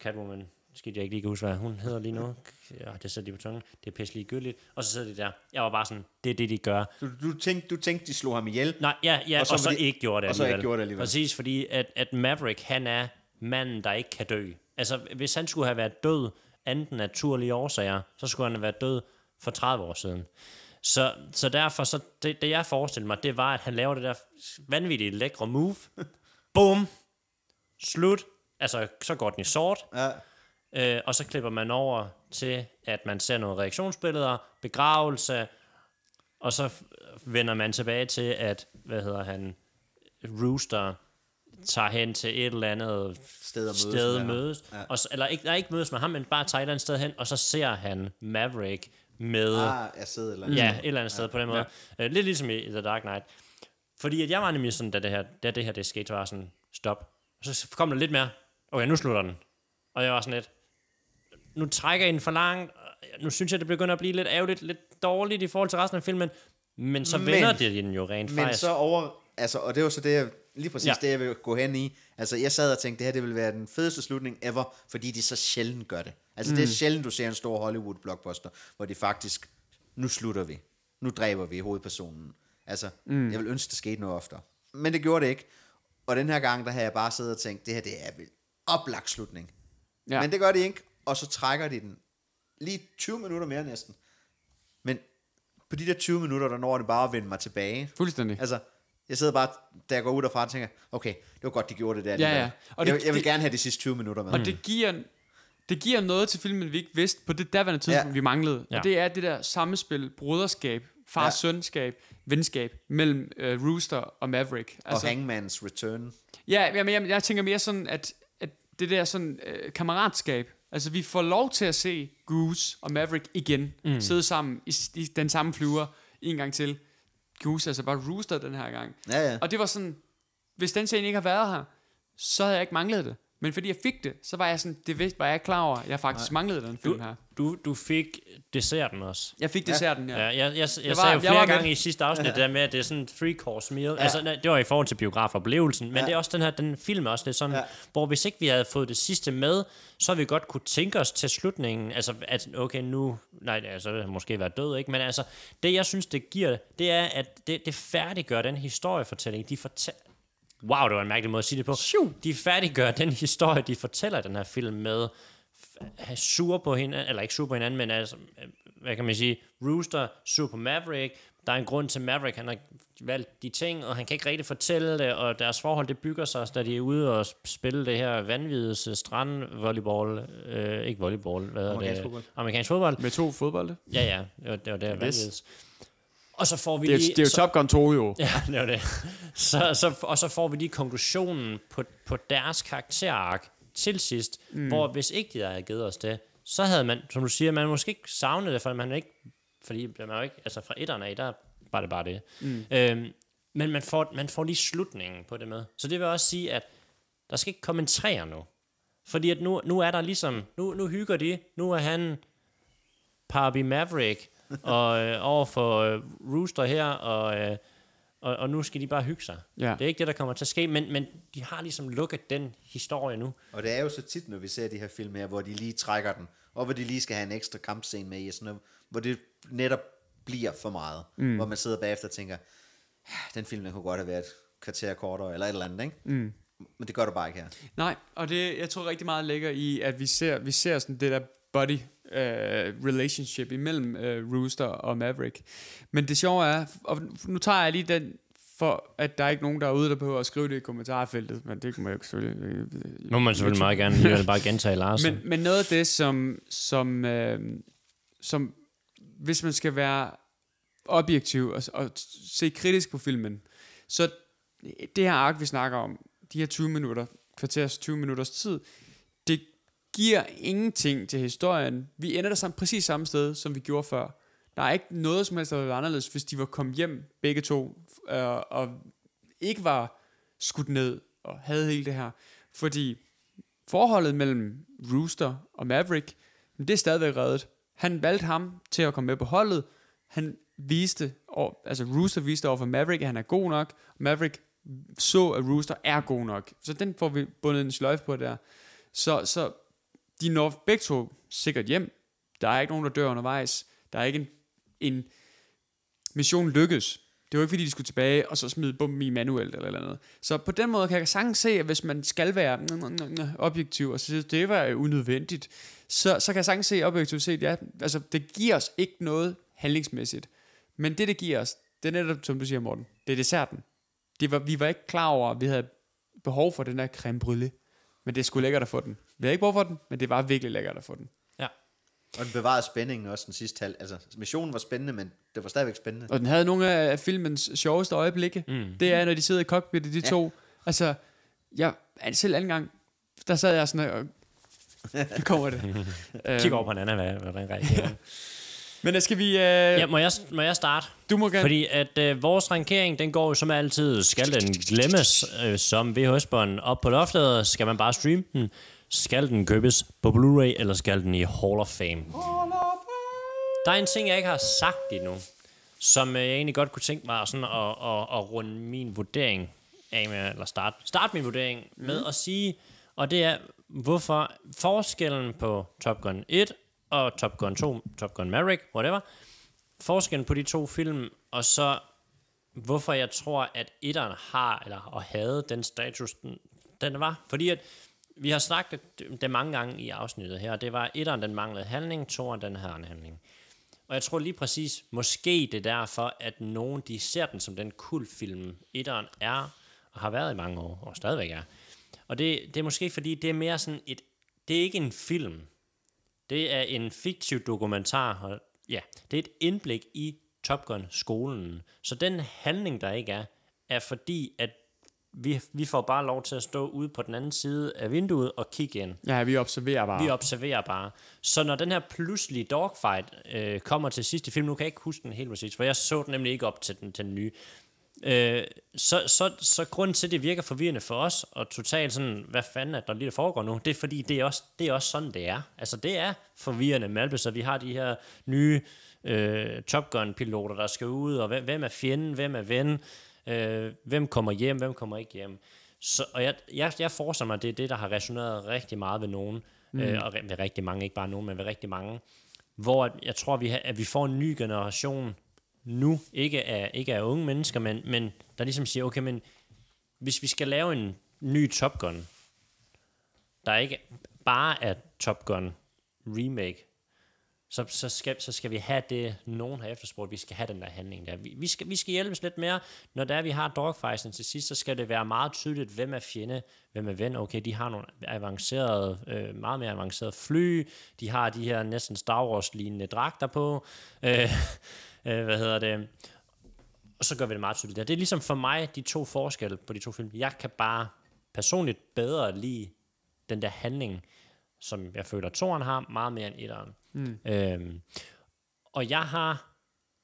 Catwoman, skidt jeg ikke lige kan huske, hvad hun hedder lige nu. Ja, det sidder de på tungen. Det er pisselig gyldigt. Og så sidder de der. Jeg var bare sådan, det er det, de gør. Du, du, tænkte, du tænkte, de slog ham ihjel? Nej, ja, ja og, så, og så de, ikke gjorde det alligevel. Og så ikke gjorde det alligevel. Præcis, fordi at, at Maverick, han er manden, der ikke kan dø. Altså, hvis han skulle have været død, enten naturlige årsager, så skulle han have været død for 30 år siden. Så, så derfor, så det, det jeg forestillede mig, det var, at han laver det der vanvittigt lækre move. Boom! Slut. Altså, så går den i sort. Ja. Øh, og så klipper man over til, at man ser nogle reaktionsbilleder, begravelse, og så vender man tilbage til, at, hvad hedder han, Rooster tager hen til et eller andet sted, at mødes sted med mødes. Ja. Og, eller ikke, nej, ikke mødes med ham, men bare tager et eller andet sted hen, og så ser han Maverick med... Ah, jeg sidder et eller andet. Ja, et eller andet ja. sted på den måde. Ja. Uh, lidt ligesom i The Dark Knight. Fordi at jeg var nemlig sådan, da det her, da det her det skete, var sådan, stop. Og så kom der lidt mere, okay, nu slutter den. Og jeg var sådan lidt, nu trækker jeg den for langt, nu synes jeg, det begynder at blive lidt ærgerligt, lidt dårligt i forhold til resten af filmen, men så vender men, det den jo rent men faktisk. Men så over, altså, og det var så det, jeg lige præcis ja. det, jeg vil gå hen i. Altså, jeg sad og tænkte, det her det vil være den fedeste slutning ever, fordi de så sjældent gør det. Altså, mm. det er mm. sjældent, du ser en stor Hollywood-blockbuster, hvor de faktisk, nu slutter vi. Nu dræber vi hovedpersonen. Altså, mm. jeg vil ønske, det skete noget oftere. Men det gjorde det ikke. Og den her gang, der havde jeg bare siddet og tænkt, det her det er en oplagt slutning. Ja. Men det gør det ikke, og så trækker de den. Lige 20 minutter mere næsten. Men på de der 20 minutter, der når det bare at vende mig tilbage. Fuldstændig. Altså, jeg sidder bare, da jeg går ud derfra, og tænker, okay, det var godt, de gjorde det der. Ja, ja. Og jeg, det, jeg vil det, gerne have de sidste 20 minutter med. Og mm. det giver, det giver noget til filmen, vi ikke vidste på det daværende tidspunkt, ja. vi manglede. Ja. Og det er det der samspil, bruderskab, far søn ja. venskab mellem øh, Rooster og Maverick. Altså, og Hangman's Return. Ja, men jeg, jeg tænker mere sådan, at, at det der sådan øh, kammeratskab, altså vi får lov til at se Goose og Maverick igen, mm. sidde sammen i, i den samme flyver en gang til. Goose, altså bare Rooster den her gang. Ja, ja. Og det var sådan, hvis den scene ikke har været her, så havde jeg ikke manglet det. Men fordi jeg fik det, så var jeg sådan, det vidste, var jeg klar over, jeg faktisk Nej. manglede den film du, her. Du, du fik desserten også. Jeg fik desserten, ja. ja. ja jeg, jeg, jeg, jeg, jeg var, sagde jo flere jeg gange med. i sidste afsnit, ja. det der med, at det er sådan en three-course meal. Ja. Altså, det var i forhold til biografoplevelsen, men ja. det er også den her, den film også lidt sådan, ja. hvor hvis ikke vi havde fået det sidste med, så vi godt kunne tænke os til slutningen, altså at okay, nu, nej, altså det måske være død, ikke? men altså, det jeg synes, det giver, det er, at det, det færdiggør den historiefortælling, de fortæller, wow, det var en mærkelig måde at sige det på. De færdiggør den historie, de fortæller i den her film med f- sur på hinanden, eller ikke sur på hinanden, men altså, øh, hvad kan man sige, Rooster sur på Maverick, der er en grund til Maverick, han har valgt de ting, og han kan ikke rigtig fortælle det, og deres forhold, det bygger sig, da de er ude og spille det her vanvittige strandvolleyball, øh, ikke volleyball, hvad amerikansk det? Fodbold. Amerikansk fodbold. Med to fodbolde? Ja, ja, det var, det var der, yes. Og så får vi det er, lige, det er jo så, Top Gun 2 jo. Ja, det er det. Så, så, og så får vi lige konklusionen på, på deres karakterark til sidst, mm. hvor hvis ikke de havde givet os det, så havde man, som du siger, man måske ikke savnet det, for man ikke, fordi man jo ikke, altså fra etteren af, der var det bare det. Mm. Øhm, men man får, man får lige slutningen på det med. Så det vil også sige, at der skal ikke komme en træer nu. Fordi at nu, nu er der ligesom, nu, nu hygger de, nu er han Barbie Maverick, og øh, over for øh, Rooster her, og, øh, og, og nu skal de bare hygge sig. Ja. Det er ikke det, der kommer til at ske, men, men de har ligesom lukket den historie nu. Og det er jo så tit, når vi ser de her film her, hvor de lige trækker den, og hvor de lige skal have en ekstra kampscene med i, sådan noget, hvor det netop bliver for meget, mm. hvor man sidder bagefter og tænker, den film, den kunne godt have været et kvarter kortere, eller et eller andet, ikke? Mm. Men det gør du bare ikke her. Nej, og det, jeg tror rigtig meget ligger i, at vi ser, vi ser sådan det der body Øh, relationship imellem uh, Rooster og Maverick. Men det sjove er, og nu tager jeg lige den for at der er ikke nogen, der er ude, der på at skrive det i kommentarfeltet, men det kunne jeg jo selvfølgelig... Øh, må man selvfølgelig meget gerne, jeg vil bare gentage Lars. Men, men noget af det, som, som, øh, som hvis man skal være objektiv og, og se kritisk på filmen, så det her ark, vi snakker om, de her 20 minutter, kvarters 20 minutters tid, det giver ingenting til historien. Vi ender der sammen, præcis samme sted, som vi gjorde før. Der er ikke noget som helst, der ville være anderledes, hvis de var kommet hjem begge to, øh, og ikke var skudt ned og havde hele det her. Fordi forholdet mellem Rooster og Maverick, det er stadigvæk reddet. Han valgte ham til at komme med på holdet. Han viste, og, altså Rooster viste over for Maverick, at han er god nok. Maverick så, at Rooster er god nok. Så den får vi bundet en sløjf på der. Så, så de når begge to sikkert hjem. Der er ikke nogen, der dør undervejs. Der er ikke en, en mission lykkes. Det var ikke, fordi de skulle tilbage og så smide bomben i manuelt eller, eller andet. Så på den måde kan jeg sagtens se, at hvis man skal være objektiv og at det var unødvendigt, så, så kan jeg sagtens se objektivt set, ja, altså det giver os ikke noget handlingsmæssigt. Men det, det giver os, det er netop, som du siger, Morten, det er desserten. Det var, vi var ikke klar over, at vi havde behov for den der creme brûlée, men det skulle lækkert at få den. Vi har ikke brug for den, men det var virkelig lækkert at få den. Ja. Og den bevarede spændingen også den sidste halv. Altså, missionen var spændende, men det var stadigvæk spændende. Og den havde nogle af filmens sjoveste øjeblikke. Mm. Det er, når de sidder i cockpittet, de ja. to. Altså, jeg, altså selv anden gang, der sad jeg sådan og... Øh, nu kommer det. Øhm. Kig over på hinanden, hvad, hvad den reagerer. Men øh, skal vi... Uh... Ja, må jeg, må jeg starte? Du må gerne. Fordi at uh, vores rankering, den går jo som altid, skal den glemmes uh, som VHS-bånd op på loftet, skal man bare streame den. Skal den købes på Blu-ray, eller skal den i Hall of Fame? Der er en ting, jeg ikke har sagt endnu, som øh, jeg egentlig godt kunne tænke mig sådan at, at, at runde min vurdering af med, eller starte start min vurdering med mm. at sige, og det er, hvorfor forskellen på Top Gun 1 og Top Gun 2, Top Gun Maverick, whatever, forskellen på de to film, og så hvorfor jeg tror, at etteren har, eller og havde den status, den, den var. Fordi at vi har snakket det mange gange i afsnittet her, det var et af den manglede handling, af den her en handling. Og jeg tror lige præcis, måske det er derfor, at nogen de ser den som den kultfilm, etteren er, og har været i mange år, og stadigvæk er. Og det, det er måske fordi, det er mere sådan et, det er ikke en film, det er en fiktiv dokumentar, og ja, det er et indblik i Top Gun-skolen. Så den handling, der ikke er, er fordi, at vi, vi får bare lov til at stå ude på den anden side af vinduet og kigge ind. Ja, vi observerer bare. Vi observerer bare. Så når den her pludselige dogfight øh, kommer til sidste film, nu kan jeg ikke huske den helt præcis, for jeg så den nemlig ikke op til den, til den nye, øh, så, så, så grunden til, at det virker forvirrende for os, og totalt sådan, hvad fanden er der lige, der foregår nu, det er fordi, det er også, det er også sådan, det er. Altså, det er forvirrende med så vi har de her nye øh, Top Gun-piloter, der skal ud, og hvem, er fjenden, hvem er ven, Øh, hvem kommer hjem, hvem kommer ikke hjem? Så, og jeg, jeg, jeg forestiller mig, at det er det, der har resoneret rigtig meget ved nogen, mm. øh, og ved rigtig mange, ikke bare nogen, men ved rigtig mange, hvor jeg tror, at vi, har, at vi får en ny generation nu, ikke af, ikke af unge mennesker, men, men der ligesom siger, okay, men hvis vi skal lave en ny Top Gun, der ikke bare er Top Gun remake, så, så, skal, så skal vi have det, nogen har efterspurgt, vi skal have den der handling der. Vi, vi, skal, vi skal hjælpes lidt mere, når der vi har dogfightsen til sidst, så skal det være meget tydeligt, hvem er fjende, hvem er ven. Okay, de har nogle avancerede, øh, meget mere avancerede fly, de har de her næsten Star Wars-lignende dragter på, øh, øh, hvad hedder det, og så gør vi det meget tydeligt der. Det er ligesom for mig de to forskelle på de to film. Jeg kan bare personligt bedre lide den der handling, som jeg føler, toren har meget mere end etteren. Mm. Øhm, og jeg har,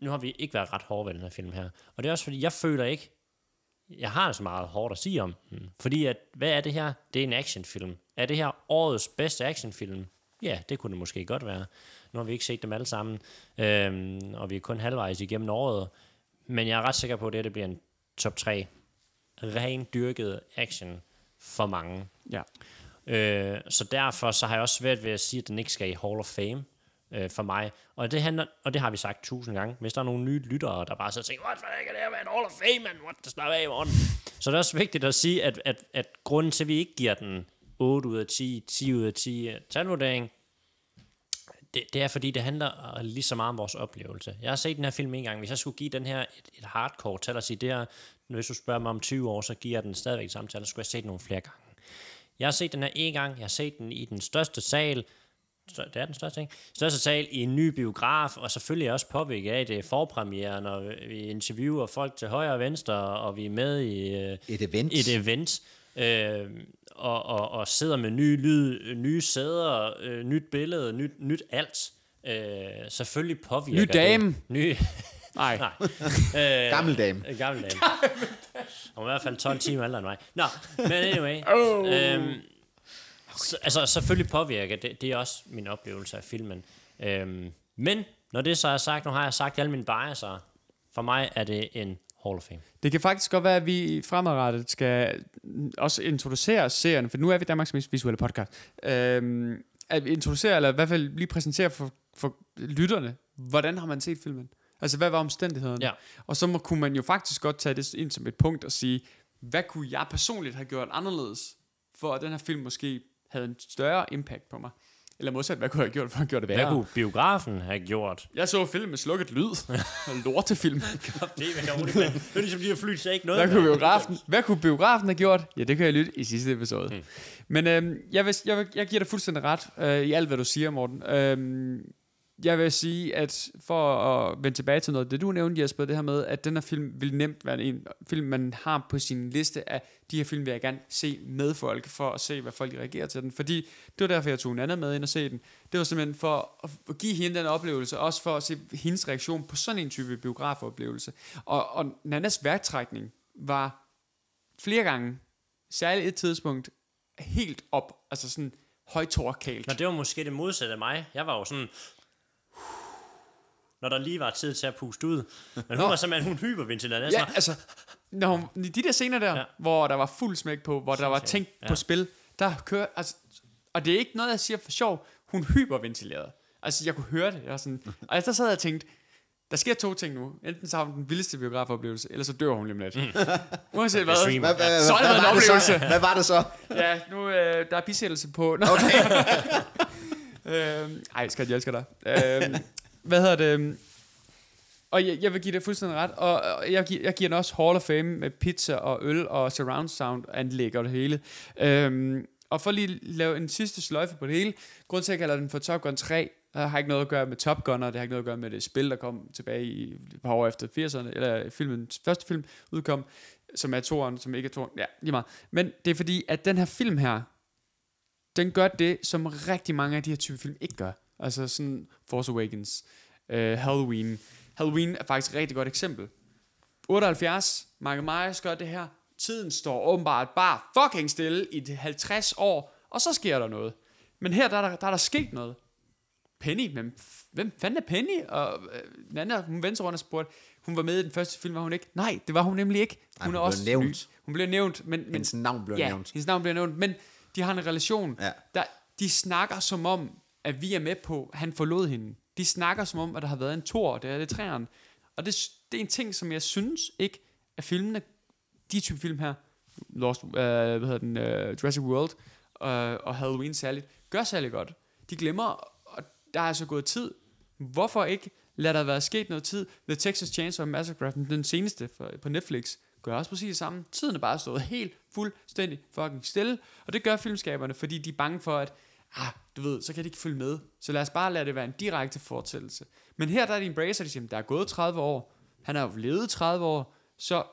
nu har vi ikke været ret hårde ved den her film her, og det er også fordi, jeg føler ikke, jeg har så meget hårdt at sige om den. Mm. Fordi at, hvad er det her? Det er en actionfilm. Er det her årets bedste actionfilm? Ja, det kunne det måske godt være. Nu har vi ikke set dem alle sammen, øhm, og vi er kun halvvejs igennem året. Men jeg er ret sikker på, at det, det bliver en top 3 ren dyrket action for mange. Ja. Øh, så derfor så har jeg også svært ved at sige, at den ikke skal i Hall of Fame øh, for mig. Og det, handler, og det har vi sagt tusind gange. Hvis der er nogle nye lyttere, der bare så tænker, what, hvordan kan det her være en Hall of Fame, man? What, the slap af i Så det er også vigtigt at sige, at, at, at grunden til, at vi ikke giver den 8 ud af 10, 10 ud af 10 øh, talvurdering, det, det er fordi, det handler øh, lige så meget om vores oplevelse. Jeg har set den her film en gang. Hvis jeg skulle give den her et, et hardcore tal og sige, det her, hvis du spørger mig om 20 år, så giver jeg den stadigvæk samme så skulle jeg se den nogle flere gange. Jeg har set den her en gang, jeg har set den i den største sal, det er den største, ikke? Største sal i en ny biograf, og selvfølgelig også påvirket af, det er forpremieren, og vi interviewer folk til højre og venstre, og vi er med i øh, et event. Et event. Øh, og, og, og sidder med nye lyd, nye sæder, øh, nyt billede, nyt, nyt alt. Øh, selvfølgelig påvirker Ny dame. Det. Ny... Nej. Nej. Øh, gammel dame. Gammel dame. Han var i hvert fald 12 timer ældre end mig. Nå, men anyway. oh. øhm, så, altså, selvfølgelig påvirker det. Det er også min oplevelse af filmen. Øhm, men, når det så er sagt, nu har jeg sagt alle mine biaser. For mig er det en Hall of Fame. Det kan faktisk godt være, at vi fremadrettet skal også introducere serien, for nu er vi Danmarks mest visuelle podcast. Øhm, at vi introducerer, eller i hvert fald lige præsentere for, for lytterne, hvordan har man set filmen? Altså, hvad var omstændighederne? Ja. Og så må, kunne man jo faktisk godt tage det ind som et punkt og sige, hvad kunne jeg personligt have gjort anderledes, for at den her film måske havde en større impact på mig? Eller modsat, hvad kunne jeg have gjort, for at gøre det værre? Hvad kunne biografen have gjort? Jeg så filmen med slukket lyd. Lortefilm. det er ligesom, de har flyttet sig ikke noget. Hvad kunne, biografen, hvad kunne biografen have gjort? Ja, det kan jeg lytte i sidste episode. Hmm. Men øhm, jeg, vil, jeg, jeg giver dig fuldstændig ret øh, i alt, hvad du siger, Morten. Øhm, jeg vil sige, at for at vende tilbage til noget det, du nævnte, Jesper, det her med, at den her film vil nemt være en film, man har på sin liste af de her film, vil jeg gerne se med folk, for at se, hvad folk reagerer til den. Fordi det var derfor, jeg tog en anden med ind og se den. Det var simpelthen for at give hende den oplevelse, også for at se hendes reaktion på sådan en type biografoplevelse. Og, og Nannas værktrækning var flere gange, særligt et tidspunkt, helt op, altså sådan højtorkalt. Men det var måske det modsatte af mig. Jeg var jo sådan, når der lige var tid til at puste ud. Men hun Nå. var simpelthen, hun hyperventilerede. Altså, ja, altså, når hun, de der scener der, ja. hvor der var fuld smæk på, hvor der var tænkt ja. på spil, der kører, altså, og det er ikke noget, jeg siger for sjov, hun hyperventilerede. Altså, jeg kunne høre det. Jeg var sådan, og så sad og tænkte, der sker to ting nu. Enten så har hun den vildeste biografoplevelse, eller så dør hun lige om lidt. Mm. Uanset hvad. Hvad, hvad, hvad, så er det hvad, en oplevelse. Hvad var det så? ja, nu øh, der er bisættelse på. Nå. Okay. øhm, ej, skat, jeg elsker dig. Øhm, hvad hedder det? Øhm, og jeg, jeg vil give det fuldstændig ret, og jeg, gi- jeg giver den også Hall of Fame med pizza og øl og surround sound anlæg og det hele. Øhm, og for lige at lave en sidste sløjfe på det hele, Grunden til, at jeg kalder den for Top Gun 3, det øh, har ikke noget at gøre med Top Gun, og det har ikke noget at gøre med det spil, der kom tilbage i et par år efter 80'erne, eller filmens første film udkom, som er toren, som ikke er toren, ja, lige meget. Men det er fordi, at den her film her, den gør det, som rigtig mange af de her type film ikke gør. Altså sådan Force Awakens, uh, Halloween. Halloween er faktisk et rigtig godt eksempel. 78, Michael Myers gør det her. Tiden står åbenbart bare fucking stille i 50 år, og så sker der noget. Men her, der er der, der, er der sket noget. Penny, men hvem fanden er Penny? Og øh, Nanda, hun vendte rundt og spurgte, hun var med i den første film, var hun ikke? Nej, det var hun nemlig ikke. Hun, Ej, hun er også nævnt. Ny. Hun bliver nævnt. Men, men, hendes navn bliver ja, nævnt. hendes navn bliver nævnt. Men de har en relation. Ja. Der, de snakker som om, at vi er med på, at han forlod hende. De snakker som om, at der har været en tor, det er det træerne. Og det, det er en ting, som jeg synes ikke, at filmene, de type film her, Lost, uh, hvad hedder den, uh, Jurassic World uh, og Halloween særligt, gør særlig godt. De glemmer, og der er altså gået tid. Hvorfor ikke lade der være sket noget tid? The Texas Chainsaw Massacre, den seneste for, på Netflix, gør også præcis det samme. Tiden er bare stået helt fuldstændig fucking stille, og det gør filmskaberne, fordi de er bange for, at ah, du ved, så kan det ikke følge med. Så lad os bare lade det være en direkte fortællelse. Men her der er din Embracer, de siger, der er gået 30 år, han har jo levet 30 år, så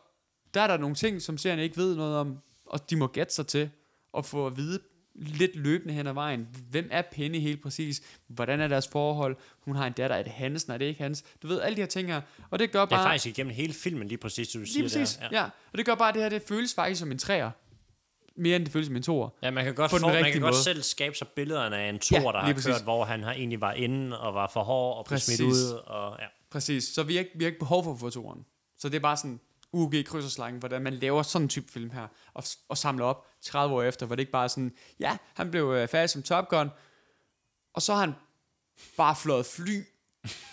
der er der nogle ting, som serien ikke ved noget om, og de må gætte sig til, at få at vide lidt løbende hen ad vejen, hvem er Penny helt præcis, hvordan er deres forhold, hun har en datter, er det hans, nej er det ikke hans, du ved, alle de her ting her, og det gør bare... Det er faktisk igennem hele filmen lige præcis, du lige siger præcis, der. Ja. ja. og det gør bare, at det her, det føles faktisk som en træer, mere end det føles som en toer. Ja, man kan godt, for, man kan måde. godt selv skabe sig billederne af en toer, ja, der har præcis. kørt, hvor han har egentlig var inde og var for hård og blev smidt ud. Og, ja. Præcis, så vi har, ikke, vi har ikke behov for at få toren. Så det er bare sådan, UG krydserslangen, hvordan man laver sådan en type film her, og, og samler op 30 år efter, hvor det ikke bare er sådan, ja, han blev øh, færdig som Top Gun, og så har han bare flået fly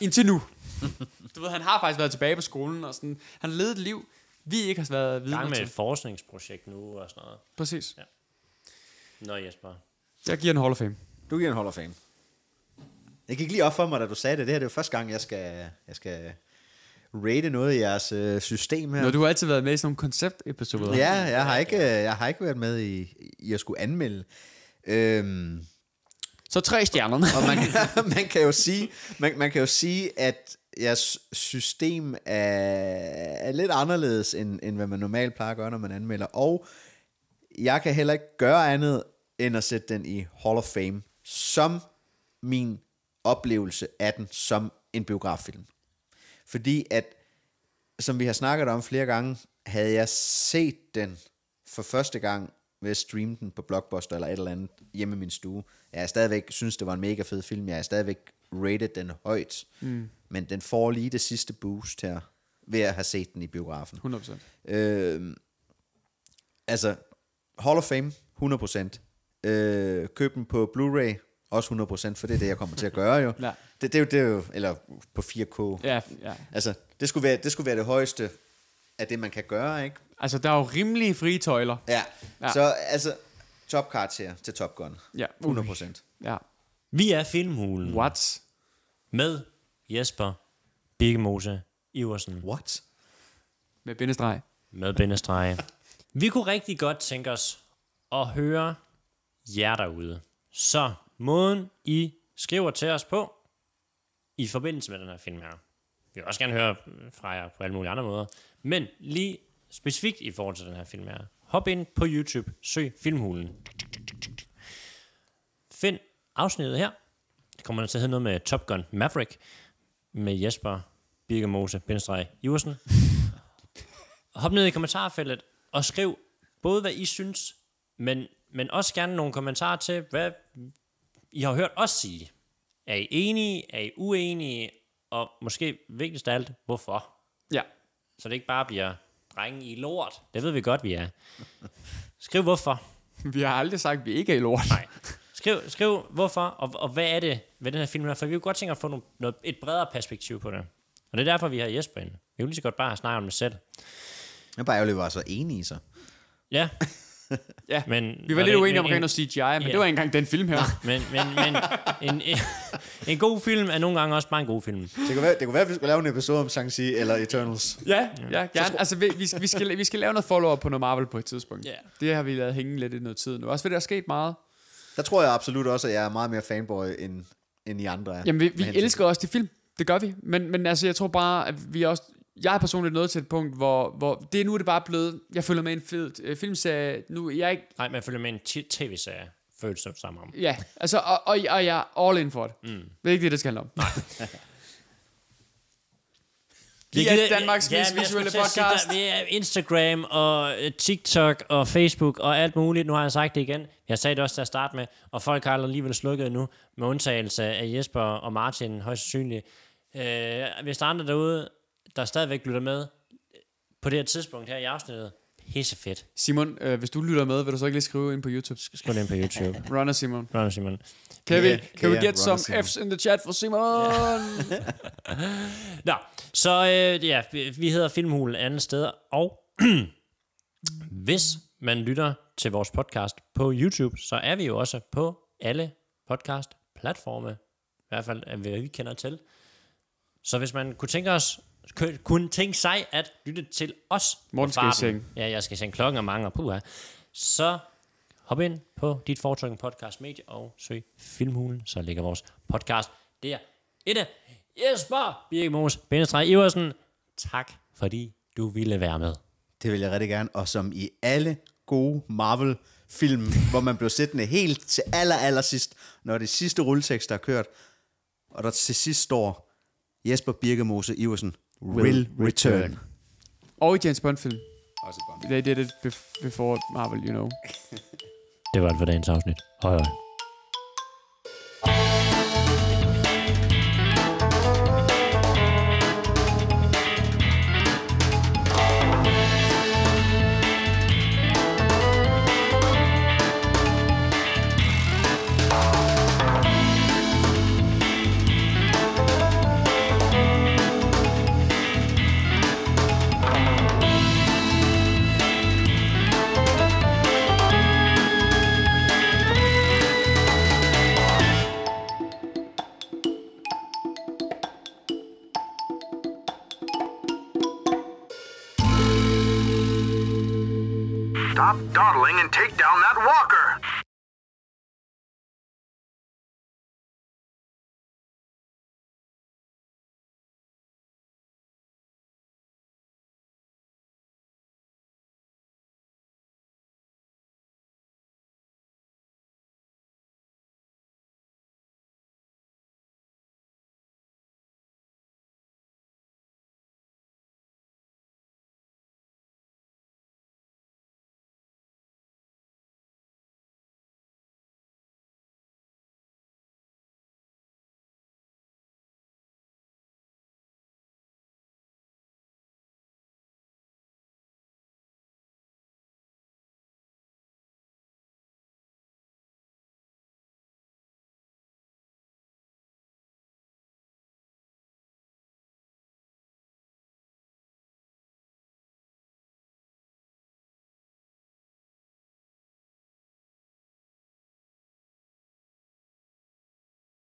indtil nu. du ved, han har faktisk været tilbage på skolen, og sådan, han har levet et liv, vi ikke har været vidne til. Gang med et forskningsprojekt nu og sådan noget. Præcis. Ja. Nå Jesper. Jeg giver en Hall of Fame. Du giver en Hall of Fame. Det gik lige op for mig, da du sagde det. Det her det er jo første gang, jeg skal, jeg skal rate noget i jeres øh, system her. Nå, du har altid været med i sådan nogle konceptepisoder. Ja, jeg har ikke, øh, jeg har ikke været med i, i at skulle anmelde. Øhm, så tre stjerner. man, man, kan jo sige, man, man kan jo sige, at jeres system er, er lidt anderledes, end, end hvad man normalt plejer at gøre, når man anmelder. Og jeg kan heller ikke gøre andet, end at sætte den i Hall of Fame, som min oplevelse af den som en biograffilm. Fordi at, som vi har snakket om flere gange, havde jeg set den for første gang ved at streame den på Blockbuster eller et eller andet hjemme i min stue. Jeg er stadigvæk synes, det var en mega fed film. Jeg er stadigvæk rated den højt, mm. men den får lige det sidste boost her, ved at have set den i biografen. 100%. Øh, altså, Hall of Fame, 100%. Øh, køb den på Blu-ray, også 100%, for det er det, jeg kommer til at gøre jo. ja. det, det, er jo, det er jo, eller på 4K. Ja, ja. Altså, det skulle, være, det skulle være det højeste af det, man kan gøre, ikke? Altså, der er jo rimelige frie tøjler. Ja. ja. Så altså, top karakter til Top Gun. Ja. 100%. Ja. Vi er Filmhulen. What? med Jesper Birkemose Iversen. What? Med bindestreg. Med bindestreg. Vi kunne rigtig godt tænke os at høre jer derude. Så måden I skriver til os på, i forbindelse med den her film her. Vi vil også gerne høre fra jer på alle mulige andre måder. Men lige specifikt i forhold til den her film her. Hop ind på YouTube, søg Filmhulen. Find afsnittet her, kommer den til at hedde noget med Top Gun Maverick med Jesper Birkemose, bindestreg Iversen. Hop ned i kommentarfeltet og skriv både, hvad I synes, men, men også gerne nogle kommentarer til, hvad I har hørt os sige. Er I enige? Er I uenige? Og måske vigtigst af alt, hvorfor? Ja. Så det ikke bare bliver drenge i lort. Det ved vi godt, vi er. Skriv hvorfor. Vi har aldrig sagt, at vi ikke er i lort. Nej. Skriv, skriv hvorfor, og, og hvad er det ved den her film her, for vi kunne godt tænke at få nogle, noget, et bredere perspektiv på det. Og det er derfor, vi har Jesper inde. Vi kunne lige så godt bare snakke om det selv. Jeg er bare ærgerlig, at vi var så enige i sig. Ja. ja, men, vi var lidt uenige om rent CGI, men yeah. det var ikke engang den film her. men men, men en, en, en, god film er nogle gange også bare en god film. Det kunne være, det kunne være at vi skulle lave en episode om Shang-Chi eller Eternals. Ja, ja, ja. Gerne. Altså, vi, vi, skal, vi, skal, vi skal lave noget follow-up på noget Marvel på et tidspunkt. Yeah. Det har vi lavet hænge lidt i noget tid nu. Også fordi der er sket meget. Der tror jeg absolut også, at jeg er meget mere fanboy, end, end I andre er. Jamen, vi, vi elsker også de film. Det gør vi. Men, men altså, jeg tror bare, at vi også... Jeg er personligt nået til et punkt, hvor, hvor det, nu er det bare blevet... Jeg følger med en fed, øh, filmserie. Nu, jeg ikke... Nej, man følger med en tv-serie. Føles det sammen om. Ja, altså, og, og, og jeg er all in for det. Mm. Det er ikke det, det skal handle om. Nej. Vi er gider, Danmarks ja, mest visuelle podcast. vi er Instagram og øh, TikTok og Facebook og alt muligt. Nu har jeg sagt det igen. Jeg sagde det også til at starte med, og folk har alligevel slukket nu, med undtagelse af Jesper og Martin, højst sandsynligt. Øh, hvis der er andre derude, der stadigvæk lytter med på det her tidspunkt her i afsnittet, Hisse fedt. Simon, øh, hvis du lytter med, vil du så ikke lige skrive ind på YouTube? Sk- skriv ind på YouTube. Runner Simon. Runner Simon. Kan vi, yeah, yeah, get some Simon. F's in the chat for Simon? Nå, så øh, ja, vi, vi hedder Filmhulen andet steder, og hvis man lytter til vores podcast på YouTube, så er vi jo også på alle podcast-platforme, i hvert fald øh, hvad vi kender til. Så hvis man kunne tænke os kunne tænke sig at lytte til os. Morten skal i seng. Ja, jeg skal i seng. Klokken er mange, og puha. Så hop ind på dit foretrykkende podcast medie og søg Filmhulen, så ligger vores podcast der. af Jesper Birkmos, Bindestræk Iversen, tak fordi du ville være med. Det vil jeg rigtig gerne, og som i alle gode Marvel-film, hvor man blev siddende helt til aller, aller sidst, når det sidste rulletekst er kørt, og der til sidst står Jesper Birkemose Iversen, will, will return. return. Og i James Bond-film. Også Bond. They did it before Marvel, you know. det var alt for dagens afsnit. Hej hej.